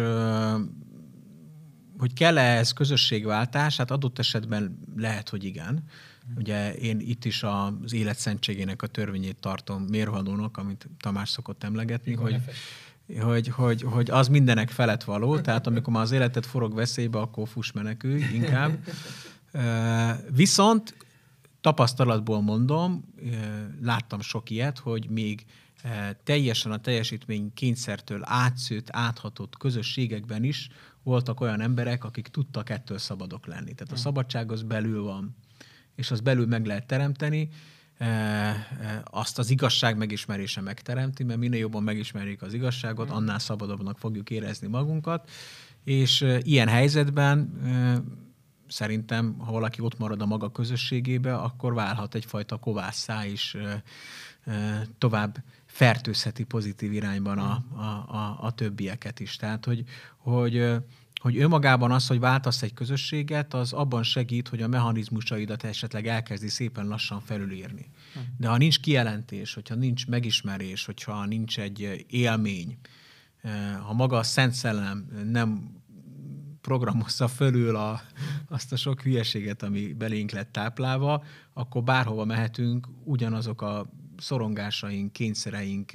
hogy kell-e ez közösségváltás? Hát adott esetben lehet, hogy igen. Ugye én itt is az életszentségének a törvényét tartom mérvadónak, amit Tamás szokott emlegetni, Igen, hogy, hogy, hogy, hogy az mindenek felett való, tehát amikor már az életet forog veszélybe, akkor fuss menekül inkább. Viszont tapasztalatból mondom, láttam sok ilyet, hogy még teljesen a teljesítmény kényszertől átszőtt, áthatott közösségekben is voltak olyan emberek, akik tudtak ettől szabadok lenni. Tehát a hmm. szabadság az belül van, és az belül meg lehet teremteni, azt az igazság megismerése megteremti, mert minél jobban megismerjük az igazságot, hmm. annál szabadabbnak fogjuk érezni magunkat, és ilyen helyzetben szerintem, ha valaki ott marad a maga közösségébe, akkor válhat egyfajta kovásszá is tovább fertőzheti pozitív irányban a, mm. a, a, a többieket is. Tehát, hogy, hogy, hogy önmagában az, hogy váltasz egy közösséget, az abban segít, hogy a mechanizmusaidat esetleg elkezdi szépen lassan felülírni. Mm. De ha nincs kijelentés, hogyha nincs megismerés, hogyha nincs egy élmény, ha maga a Szent Szellem nem programozza fölül a, azt a sok hülyeséget, ami belénk lett táplálva, akkor bárhova mehetünk, ugyanazok a szorongásaink, kényszereink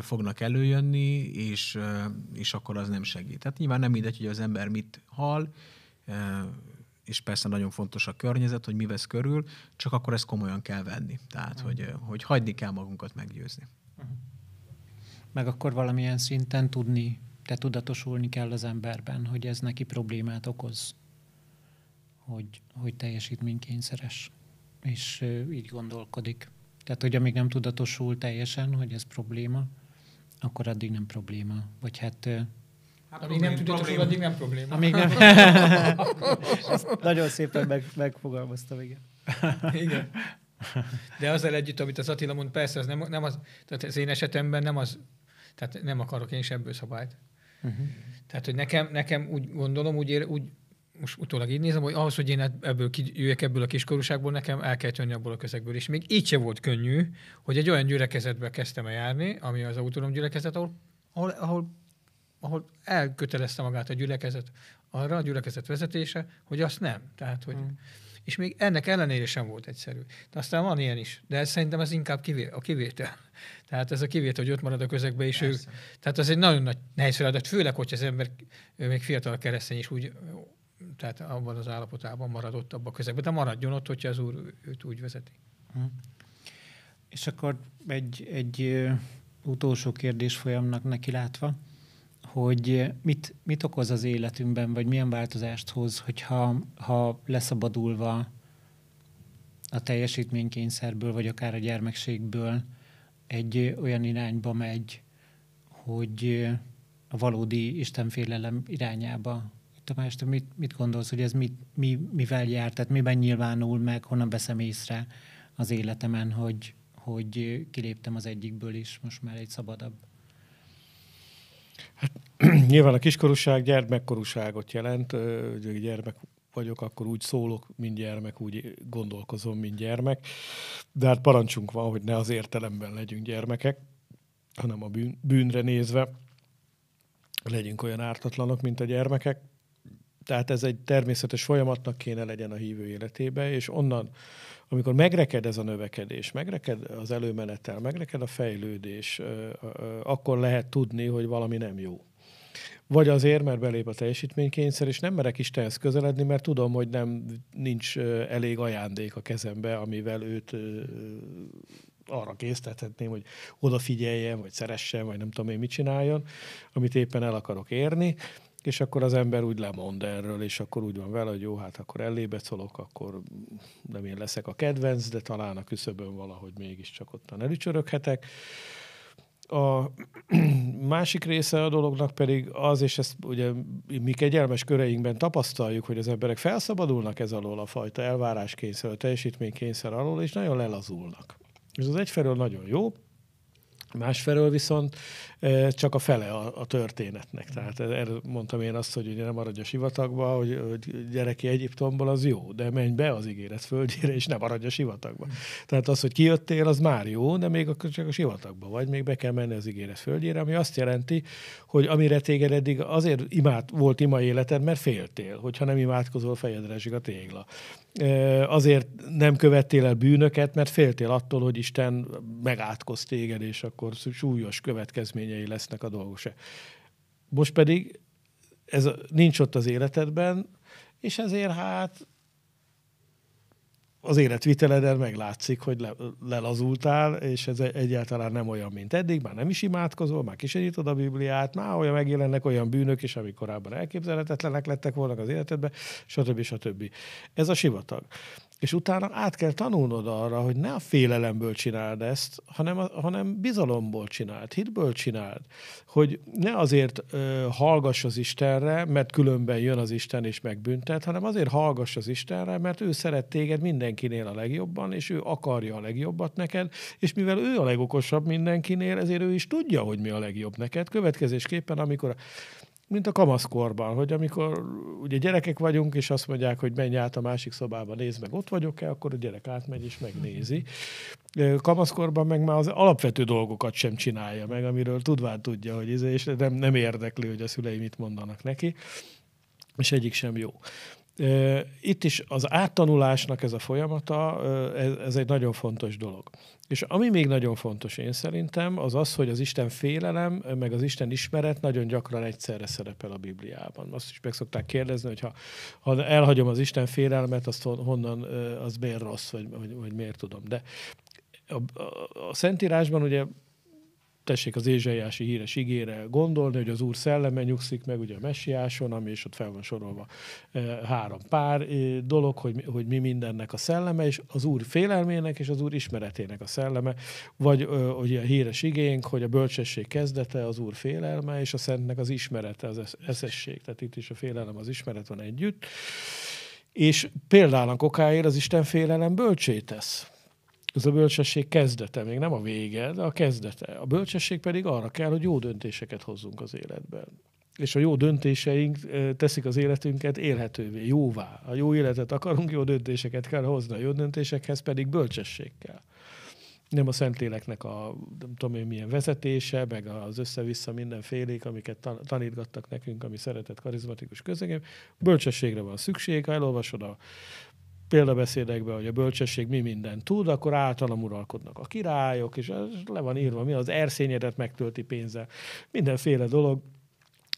fognak előjönni, és, és akkor az nem segít. Tehát nyilván nem mindegy, hogy az ember mit hal, és persze nagyon fontos a környezet, hogy mi vesz körül, csak akkor ezt komolyan kell venni. Tehát, hogy, hogy hagyni kell magunkat meggyőzni. Meg akkor valamilyen szinten tudni tehát tudatosulni kell az emberben, hogy ez neki problémát okoz, hogy, hogy teljesítménykényszeres, és így gondolkodik. Tehát, hogy amíg nem tudatosul teljesen, hogy ez probléma, akkor addig nem probléma. Vagy hát... hát amíg nem tudatosul, addig nem probléma. Amíg nem... nagyon szépen meg, megfogalmazta, igen. igen. De azzal együtt, amit az Attila mond, persze, az nem, nem az, tehát az én esetemben nem az, tehát nem akarok én is ebből szabályt. Uh-huh. Tehát, hogy nekem, nekem úgy gondolom, úgy, úgy most utólag így nézem, hogy ahhoz, hogy én ebből jöjjek ebből a kiskorúságból, nekem el kell jönni abból a közegből. És még így se volt könnyű, hogy egy olyan gyülekezetbe kezdtem el járni, ami az autonóm gyülekezet, ahol, ahol, ahol, ahol elkötelezte magát a gyülekezet, arra a gyülekezet vezetése, hogy azt nem. Tehát, hogy... Uh-huh és még ennek ellenére sem volt egyszerű. De aztán van ilyen is, de ez, szerintem ez inkább kivé, a kivétel. Tehát ez a kivétel, hogy ott marad a közegbe, és Persze. ő, tehát ez egy nagyon nagy nehéz feladat, főleg, hogy az ember még fiatal keresztény is úgy tehát abban az állapotában maradott abban a közegben, de maradjon ott, hogyha az úr őt úgy vezeti. Hm. És akkor egy, egy utolsó kérdés folyamnak neki látva, hogy eh, mit, mit okoz az életünkben, vagy milyen változást hoz, hogyha ha leszabadulva a teljesítménykényszerből, vagy akár a gyermekségből egy eh, olyan irányba megy, hogy eh, a valódi istenfélelem irányába. Tamás, te mit, mit gondolsz, hogy ez mit, mi, mivel jár, tehát miben nyilvánul meg, honnan veszem észre az életemen, hogy, hogy kiléptem az egyikből is, most már egy szabadabb? Hát nyilván a kiskorúság gyermekkorúságot jelent, ugye gyermek vagyok, akkor úgy szólok, mint gyermek, úgy gondolkozom, mint gyermek. De hát parancsunk van, hogy ne az értelemben legyünk gyermekek, hanem a bűn, bűnre nézve legyünk olyan ártatlanok, mint a gyermekek. Tehát ez egy természetes folyamatnak kéne legyen a hívő életébe, és onnan amikor megreked ez a növekedés, megreked az előmenetel, megreked a fejlődés, akkor lehet tudni, hogy valami nem jó. Vagy azért, mert belép a teljesítménykényszer, és nem merek Istenhez közeledni, mert tudom, hogy nem nincs elég ajándék a kezembe, amivel őt arra késztethetném, hogy odafigyeljen, vagy szeressen, vagy nem tudom én mit csináljon, amit éppen el akarok érni és akkor az ember úgy lemond erről, és akkor úgy van vele, hogy jó, hát akkor ellébe szólok, akkor nem én leszek a kedvenc, de talán a küszöbön valahogy mégiscsak ottan elücsöröghetek. A másik része a dolognak pedig az, és ezt ugye mi kegyelmes köreinkben tapasztaljuk, hogy az emberek felszabadulnak ez alól a fajta elváráskényszer, a teljesítménykényszer alól, és nagyon lelazulnak. Ez az egyfelől nagyon jó, Másfelől viszont csak a fele a, a történetnek. Tehát e, erről mondtam én azt, hogy ugye nem maradj a sivatagba, hogy, hogy gyere ki Egyiptomból, az jó, de menj be az ígéret földjére, és nem maradj a sivatagba. Tehát az, hogy kijöttél, az már jó, de még akkor csak a sivatagba vagy, még be kell menni az ígéret földjére, ami azt jelenti, hogy amire téged eddig azért imád, volt ima életed, mert féltél, hogyha nem imádkozol, fejedre esik a tégla azért nem követtél el bűnöket, mert féltél attól, hogy Isten megátkoz téged, és akkor súlyos következményei lesznek a dolgose. Most pedig ez nincs ott az életedben, és ezért hát az életviteleden meglátszik, hogy le, lelazultál, és ez e, egyáltalán nem olyan, mint eddig, már nem is imádkozol, már kisenyítod a Bibliát, már olyan megjelennek olyan bűnök is, amik korábban elképzelhetetlenek lettek volna az életedben, stb. stb. Ez a sivatag és utána át kell tanulnod arra, hogy ne a félelemből csináld ezt, hanem, hanem bizalomból csináld, hitből csináld, hogy ne azért ö, hallgass az Istenre, mert különben jön az Isten és megbüntet, hanem azért hallgass az Istenre, mert ő szeret téged mindenkinél a legjobban, és ő akarja a legjobbat neked, és mivel ő a legokosabb mindenkinél, ezért ő is tudja, hogy mi a legjobb neked. Következésképpen, amikor mint a kamaszkorban, hogy amikor ugye gyerekek vagyunk, és azt mondják, hogy menj át a másik szobába, nézd meg, ott vagyok-e, akkor a gyerek átmegy és megnézi. Kamaszkorban meg már az alapvető dolgokat sem csinálja meg, amiről tudván tudja, hogy ez, izé, és nem, nem érdekli, hogy a szülei mit mondanak neki, és egyik sem jó. Itt is az áttanulásnak ez a folyamata, ez, ez egy nagyon fontos dolog. És ami még nagyon fontos én szerintem, az az, hogy az Isten félelem, meg az Isten ismeret nagyon gyakran egyszerre szerepel a Bibliában. Azt is meg szokták kérdezni, hogy ha, ha elhagyom az Isten félelmet, azt honnan, az miért rossz, vagy, vagy, vagy miért tudom. De a, a, a Szentírásban ugye tessék az ézsaiási híres ígére gondolni, hogy az úr szelleme nyugszik meg ugye a messiáson, ami is ott fel van sorolva e, három pár e, dolog, hogy, hogy mi mindennek a szelleme, és az úr félelmének és az úr ismeretének a szelleme, vagy ugye a híres igénk, hogy a bölcsesség kezdete az úr félelme, és a szentnek az ismerete, az eszesség. Tehát itt is a félelem, az ismeret van együtt. És a kokáért az Isten félelem bölcsét tesz ez a bölcsesség kezdete, még nem a vége, de a kezdete. A bölcsesség pedig arra kell, hogy jó döntéseket hozzunk az életben. És a jó döntéseink eh, teszik az életünket élhetővé, jóvá. A jó életet akarunk, jó döntéseket kell hozni. A jó döntésekhez pedig bölcsesség kell nem a Szentléleknek a nem tudom én milyen vezetése, meg az össze-vissza mindenfélék, amiket tanítgattak nekünk, ami szeretett karizmatikus közegem. Bölcsességre van szükség, ha elolvasod a példabeszédekbe, hogy a bölcsesség mi mindent tud, akkor általam uralkodnak a királyok, és le van írva, mi az erszényedet megtölti pénzzel. Mindenféle dolog,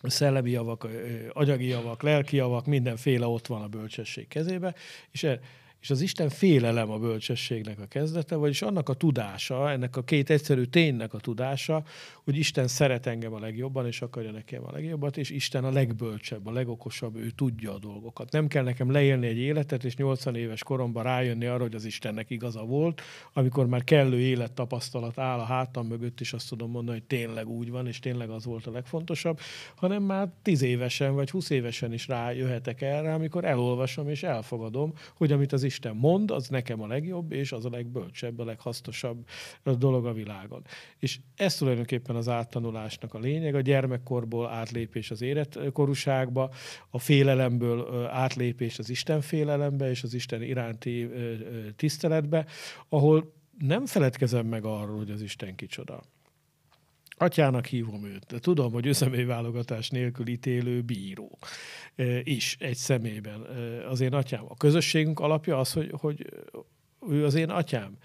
szellemi javak, anyagi javak, lelki javak, mindenféle ott van a bölcsesség kezébe, és e, és az Isten félelem a bölcsességnek a kezdete, vagyis annak a tudása, ennek a két egyszerű ténynek a tudása, hogy Isten szeret engem a legjobban, és akarja nekem a legjobbat, és Isten a legbölcsebb, a legokosabb, ő tudja a dolgokat. Nem kell nekem leélni egy életet, és 80 éves koromban rájönni arra, hogy az Istennek igaza volt, amikor már kellő élettapasztalat áll a hátam mögött, és azt tudom mondani, hogy tényleg úgy van, és tényleg az volt a legfontosabb, hanem már 10 évesen vagy 20 évesen is rájöhetek erre, amikor elolvasom és elfogadom, hogy amit az Isten Isten mond, az nekem a legjobb, és az a legbölcsebb, a leghasznosabb dolog a világon. És ez tulajdonképpen az áttanulásnak a lényeg, a gyermekkorból átlépés az életkorúságba, a félelemből átlépés az Isten félelembe és az Isten iránti tiszteletbe, ahol nem feledkezem meg arról, hogy az Isten kicsoda. Atyának hívom őt, de tudom, hogy összemélyválogatás nélkül ítélő bíró is egy személyben az én atyám. A közösségünk alapja az, hogy, hogy ő az én atyám.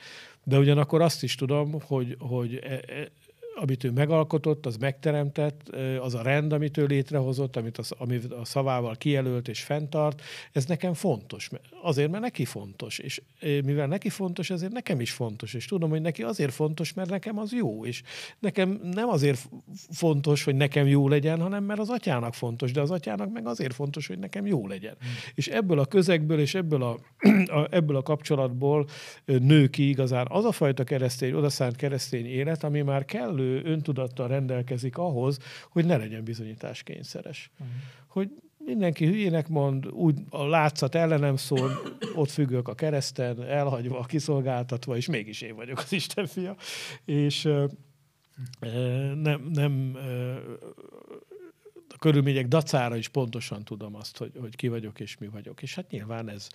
De ugyanakkor azt is tudom, hogy, hogy e, e, amit ő megalkotott, az megteremtett, az a rend, amit ő létrehozott, amit a, amit a szavával kijelölt és fenntart, ez nekem fontos. Azért, mert neki fontos. És mivel neki fontos, ezért nekem is fontos. És tudom, hogy neki azért fontos, mert nekem az jó. És nekem nem azért fontos, hogy nekem jó legyen, hanem mert az atyának fontos. De az atyának meg azért fontos, hogy nekem jó legyen. Mm. És ebből a közegből és ebből a, a, ebből a kapcsolatból nő ki igazán az a fajta keresztény, odaszánt keresztény élet, ami már kell megfelelő öntudattal rendelkezik ahhoz, hogy ne legyen bizonyítás kényszeres. Uh-huh. Hogy mindenki hülyének mond, úgy a látszat ellenem szól, ott függök a kereszten, elhagyva, kiszolgáltatva, és mégis én vagyok az Isten fia. És nem, nem a körülmények dacára is pontosan tudom azt, hogy, hogy ki vagyok és mi vagyok. És hát nyilván ez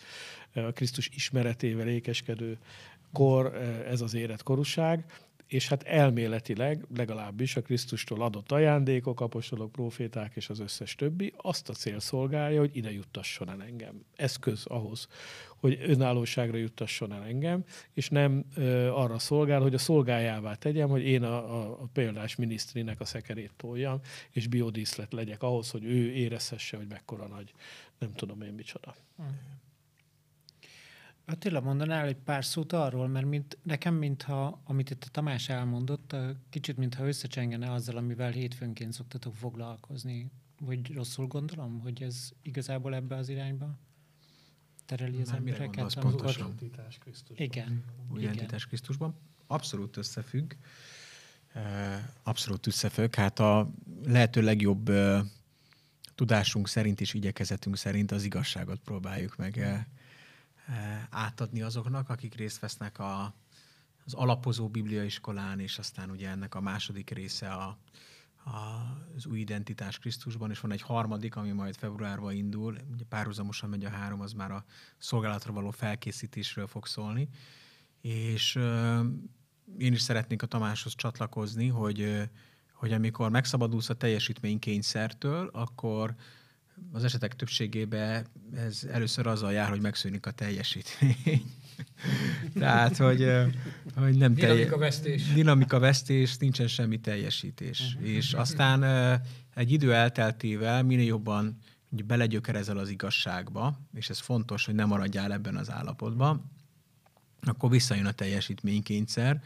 a Krisztus ismeretével ékeskedő kor, ez az életkorúság és hát elméletileg legalábbis a Krisztustól adott ajándékok, apostolok, proféták és az összes többi azt a cél szolgálja, hogy ide juttasson el engem. Eszköz ahhoz, hogy önállóságra juttasson el engem, és nem ö, arra szolgál, hogy a szolgájává tegyem, hogy én a, a, a példás minisztrinek a szekerét toljam, és biodíszlet legyek ahhoz, hogy ő érezhesse, hogy mekkora nagy, nem tudom én micsoda. Mm. Attila, mondanál egy pár szót arról, mert mint, nekem, mintha, amit itt a Tamás elmondott, kicsit mintha összecsengene azzal, amivel hétfőnként szoktatok foglalkozni. Vagy rosszul gondolom, hogy ez igazából ebbe az irányba tereli az Már embereket? Mire pontosan? Igen. Krisztusban. Igen. Identitás Krisztusban. Abszolút összefügg. Abszolút összefügg. Hát a lehető legjobb tudásunk szerint és igyekezetünk szerint az igazságot próbáljuk meg Eh, átadni azoknak, akik részt vesznek a, az alapozó bibliaiskolán, és aztán ugye ennek a második része a, a, az új identitás Krisztusban, és van egy harmadik, ami majd februárban indul, ugye párhuzamosan megy a három, az már a szolgálatra való felkészítésről fog szólni, és ö, én is szeretnék a Tamáshoz csatlakozni, hogy, hogy amikor megszabadulsz a kényszertől, akkor az esetek többségében ez először azzal jár, hogy megszűnik a teljesítmény. Tehát, hogy, hogy nem teljes... Dinamika vesztés. Dinamika vesztés, nincsen semmi teljesítés. Uh-huh. És aztán egy idő elteltével minél jobban belegyökerezel az igazságba, és ez fontos, hogy nem maradjál ebben az állapotban, akkor visszajön a teljesítménykényszer,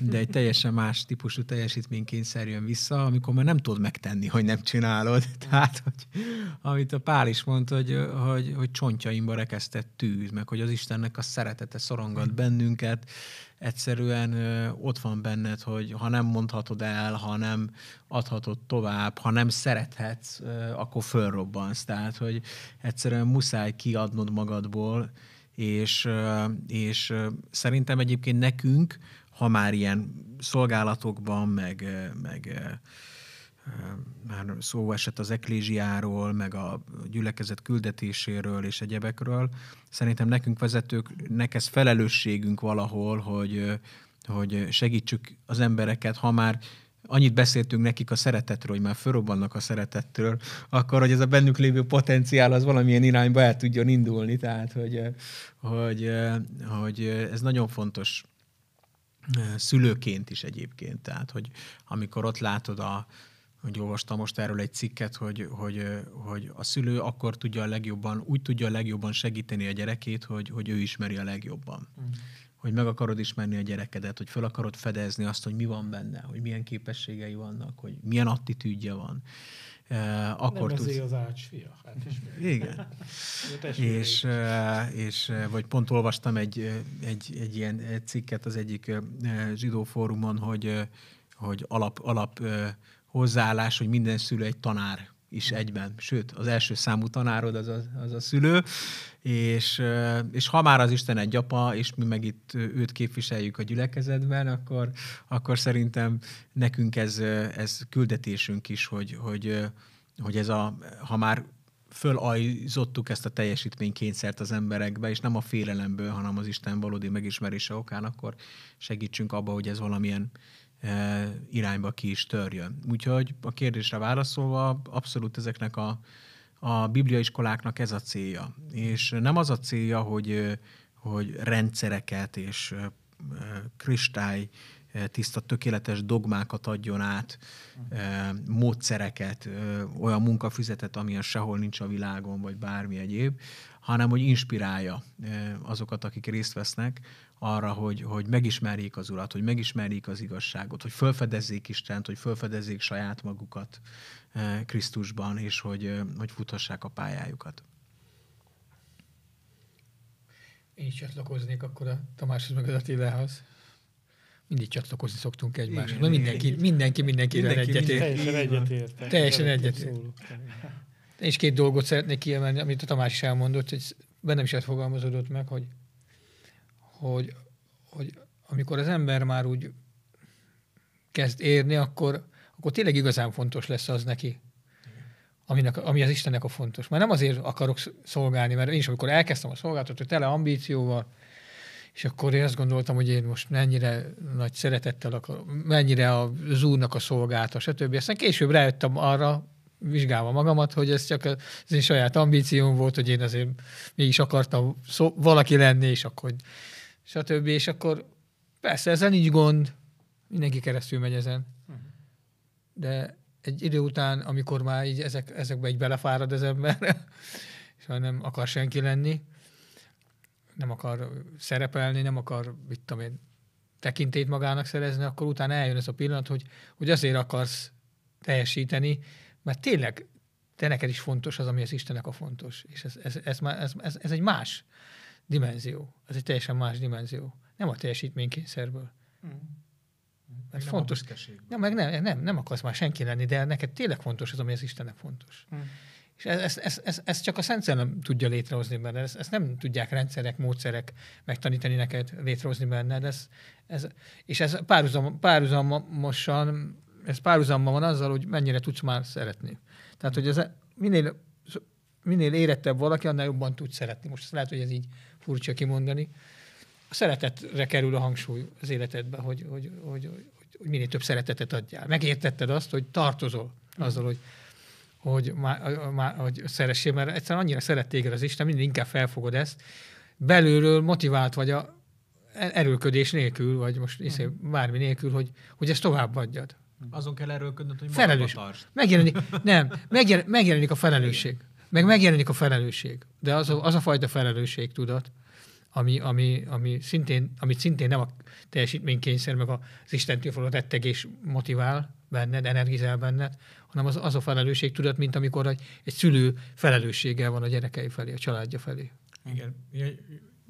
de egy teljesen más típusú teljesítménykényszer jön vissza, amikor már nem tudod megtenni, hogy nem csinálod. Tehát, hogy, amit a Pál is mondta, hogy, hogy, hogy csontjaimba rekesztett tűz, meg hogy az Istennek a szeretete szorongat bennünket, egyszerűen ott van benned, hogy ha nem mondhatod el, ha nem adhatod tovább, ha nem szerethetsz, akkor fölrobbansz. Tehát, hogy egyszerűen muszáj kiadnod magadból, és, és szerintem egyébként nekünk, ha már ilyen szolgálatokban, meg, meg már szó esett az eklésiáról, meg a gyülekezet küldetéséről és egyebekről. Szerintem nekünk vezetőknek ez felelősségünk valahol, hogy, hogy segítsük az embereket, ha már annyit beszéltünk nekik a szeretetről, hogy már fölrobbannak a szeretettől, akkor, hogy ez a bennük lévő potenciál az valamilyen irányba el tudjon indulni, tehát, hogy, eh, hogy, eh, hogy eh, ez nagyon fontos szülőként is egyébként, tehát, hogy amikor ott látod a, hogy olvastam most erről egy cikket, hogy, hogy, hogy a szülő akkor tudja a legjobban, úgy tudja a legjobban segíteni a gyerekét, hogy, hogy ő ismeri a legjobban. Mm hogy meg akarod ismerni a gyerekedet, hogy fel akarod fedezni azt, hogy mi van benne, hogy milyen képességei vannak, hogy milyen attitűdje van. Uh, akkor Nem tudsz... az ács fia. Hát Igen. és, eh, és, eh, vagy pont olvastam egy, egy, egy ilyen cikket az egyik zsidó fórumon, hogy, hogy alap, alap hozzáállás, hogy minden szülő egy tanár is hmm. egyben. Sőt, az első számú tanárod az a, az a szülő, és, és ha már az Isten egy apa, és mi meg itt őt képviseljük a gyülekezetben, akkor, akkor szerintem nekünk ez, ez küldetésünk is, hogy, hogy, hogy ez a, ha már fölajzottuk ezt a teljesítménykényszert az emberekbe, és nem a félelemből, hanem az Isten valódi megismerése okán, akkor segítsünk abba, hogy ez valamilyen E, irányba ki is törjön. Úgyhogy a kérdésre válaszolva, abszolút ezeknek a, a bibliaiskoláknak ez a célja. És nem az a célja, hogy, hogy rendszereket és kristály tiszta, tökéletes dogmákat adjon át, módszereket, olyan munkafüzetet, amilyen sehol nincs a világon, vagy bármi egyéb, hanem hogy inspirálja azokat, akik részt vesznek, arra, hogy, hogy megismerjék az urat, hogy megismerjék az igazságot, hogy felfedezzék Istent, hogy felfedezzék saját magukat eh, Krisztusban, és hogy, eh, hogy futhassák a pályájukat. Én csatlakoznék akkor a Tamáshoz meg az Attilához. Mindig csatlakozni szoktunk egymáshoz. Na mindenki, mindenki mindenki. mindenki, egyetért. Teljesen egyetért. Teljesen egyetért. És két dolgot szeretnék kiemelni, amit a Tamás is elmondott, hogy bennem is fogalmazódott meg, hogy hogy, hogy amikor az ember már úgy kezd érni, akkor, akkor tényleg igazán fontos lesz az neki, aminek, ami az Istennek a fontos. Mert nem azért akarok szolgálni, mert én is, amikor elkezdtem a szolgáltatót, tele ambícióval, és akkor én azt gondoltam, hogy én most mennyire nagy szeretettel akarom, mennyire a zúrnak a szolgálta, stb. Aztán később rájöttem arra, vizsgálva magamat, hogy ez csak az én saját ambícióm volt, hogy én azért mégis akartam szó, valaki lenni, és akkor stb. És akkor persze, ezzel nincs gond, mindenki keresztül megy ezen. De egy idő után, amikor már így ezek, ezekbe egy belefárad az ember, és már nem akar senki lenni, nem akar szerepelni, nem akar, mit tudom én, tekintét magának szerezni, akkor utána eljön ez a pillanat, hogy, hogy azért akarsz teljesíteni, mert tényleg te neked is fontos az, ami az Istenek a fontos. És ez, ez, ez, ez, ez, ez egy más dimenzió. Ez egy teljesen más dimenzió. Nem a teljesítménykényszerből. Mm. Meg nem fontos. Nem, meg nem, nem, nem akarsz már senki lenni, de neked tényleg fontos az, ami az Istennek fontos. Mm. És ezt ez, ez, ez csak a Szent Szellem tudja létrehozni benne. Ezt, ezt nem tudják rendszerek, módszerek megtanítani neked létrehozni benne. Ez, ez, és ez párhuzam, párhuzamosan, ez párhuzamban van azzal, hogy mennyire tudsz már szeretni. Tehát, hogy ez minél minél érettebb valaki, annál jobban tud szeretni. Most lehet, hogy ez így furcsa kimondani. A szeretetre kerül a hangsúly az életedben, hogy, hogy, hogy, hogy, hogy minél több szeretetet adjál. Megértetted azt, hogy tartozol azzal, hogy, hogy, má, má, hogy szeressél, mert egyszerűen annyira szeret téged az Isten, mindig inkább felfogod ezt. Belülről motivált vagy a erőködés nélkül, vagy most iszé, mhm. bármi nélkül, hogy, hogy ezt továbbadjad. Azon kell erőlködnöd, hogy tartsd. Megjelenik, nem, megjelenik a felelősség. Meg megjelenik a felelősség, de az a, az a fajta tudat, ami, ami, ami szintén, amit szintén nem a teljesítménykényszer, meg az Istentől való rettegés motivál benned, energizál benned, hanem az, az a tudat, mint amikor egy, egy szülő felelősséggel van a gyerekei felé, a családja felé. Igen.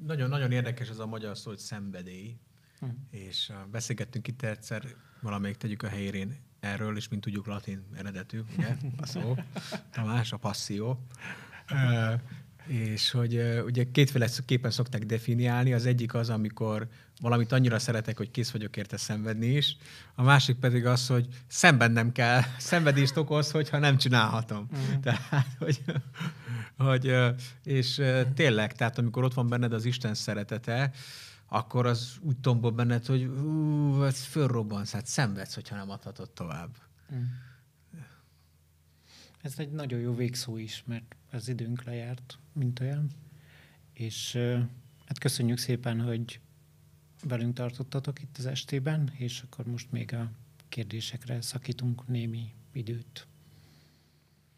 Nagyon-nagyon érdekes az a magyar szó, hogy szenvedély. Hm. És uh, beszélgettünk itt egyszer, valamelyik tegyük a helyén erről, és mint tudjuk, latin eredetű, ugye, a szó, Tamás, a passzió. E, és hogy ugye kétféle képen szokták definiálni, az egyik az, amikor valamit annyira szeretek, hogy kész vagyok érte szenvedni is, a másik pedig az, hogy szemben nem kell, szenvedést okoz, hogyha nem csinálhatom. Mm. Tehát, hogy, hogy, és tényleg, tehát amikor ott van benned az Isten szeretete, akkor az úgy tombol benned, hogy ú, ez fölrobbansz, hát szenvedsz, hogyha nem adhatod tovább. Mm. Ez egy nagyon jó végszó is, mert az időnk lejárt, mint olyan. És hát köszönjük szépen, hogy velünk tartottatok itt az estében, és akkor most még a kérdésekre szakítunk némi időt.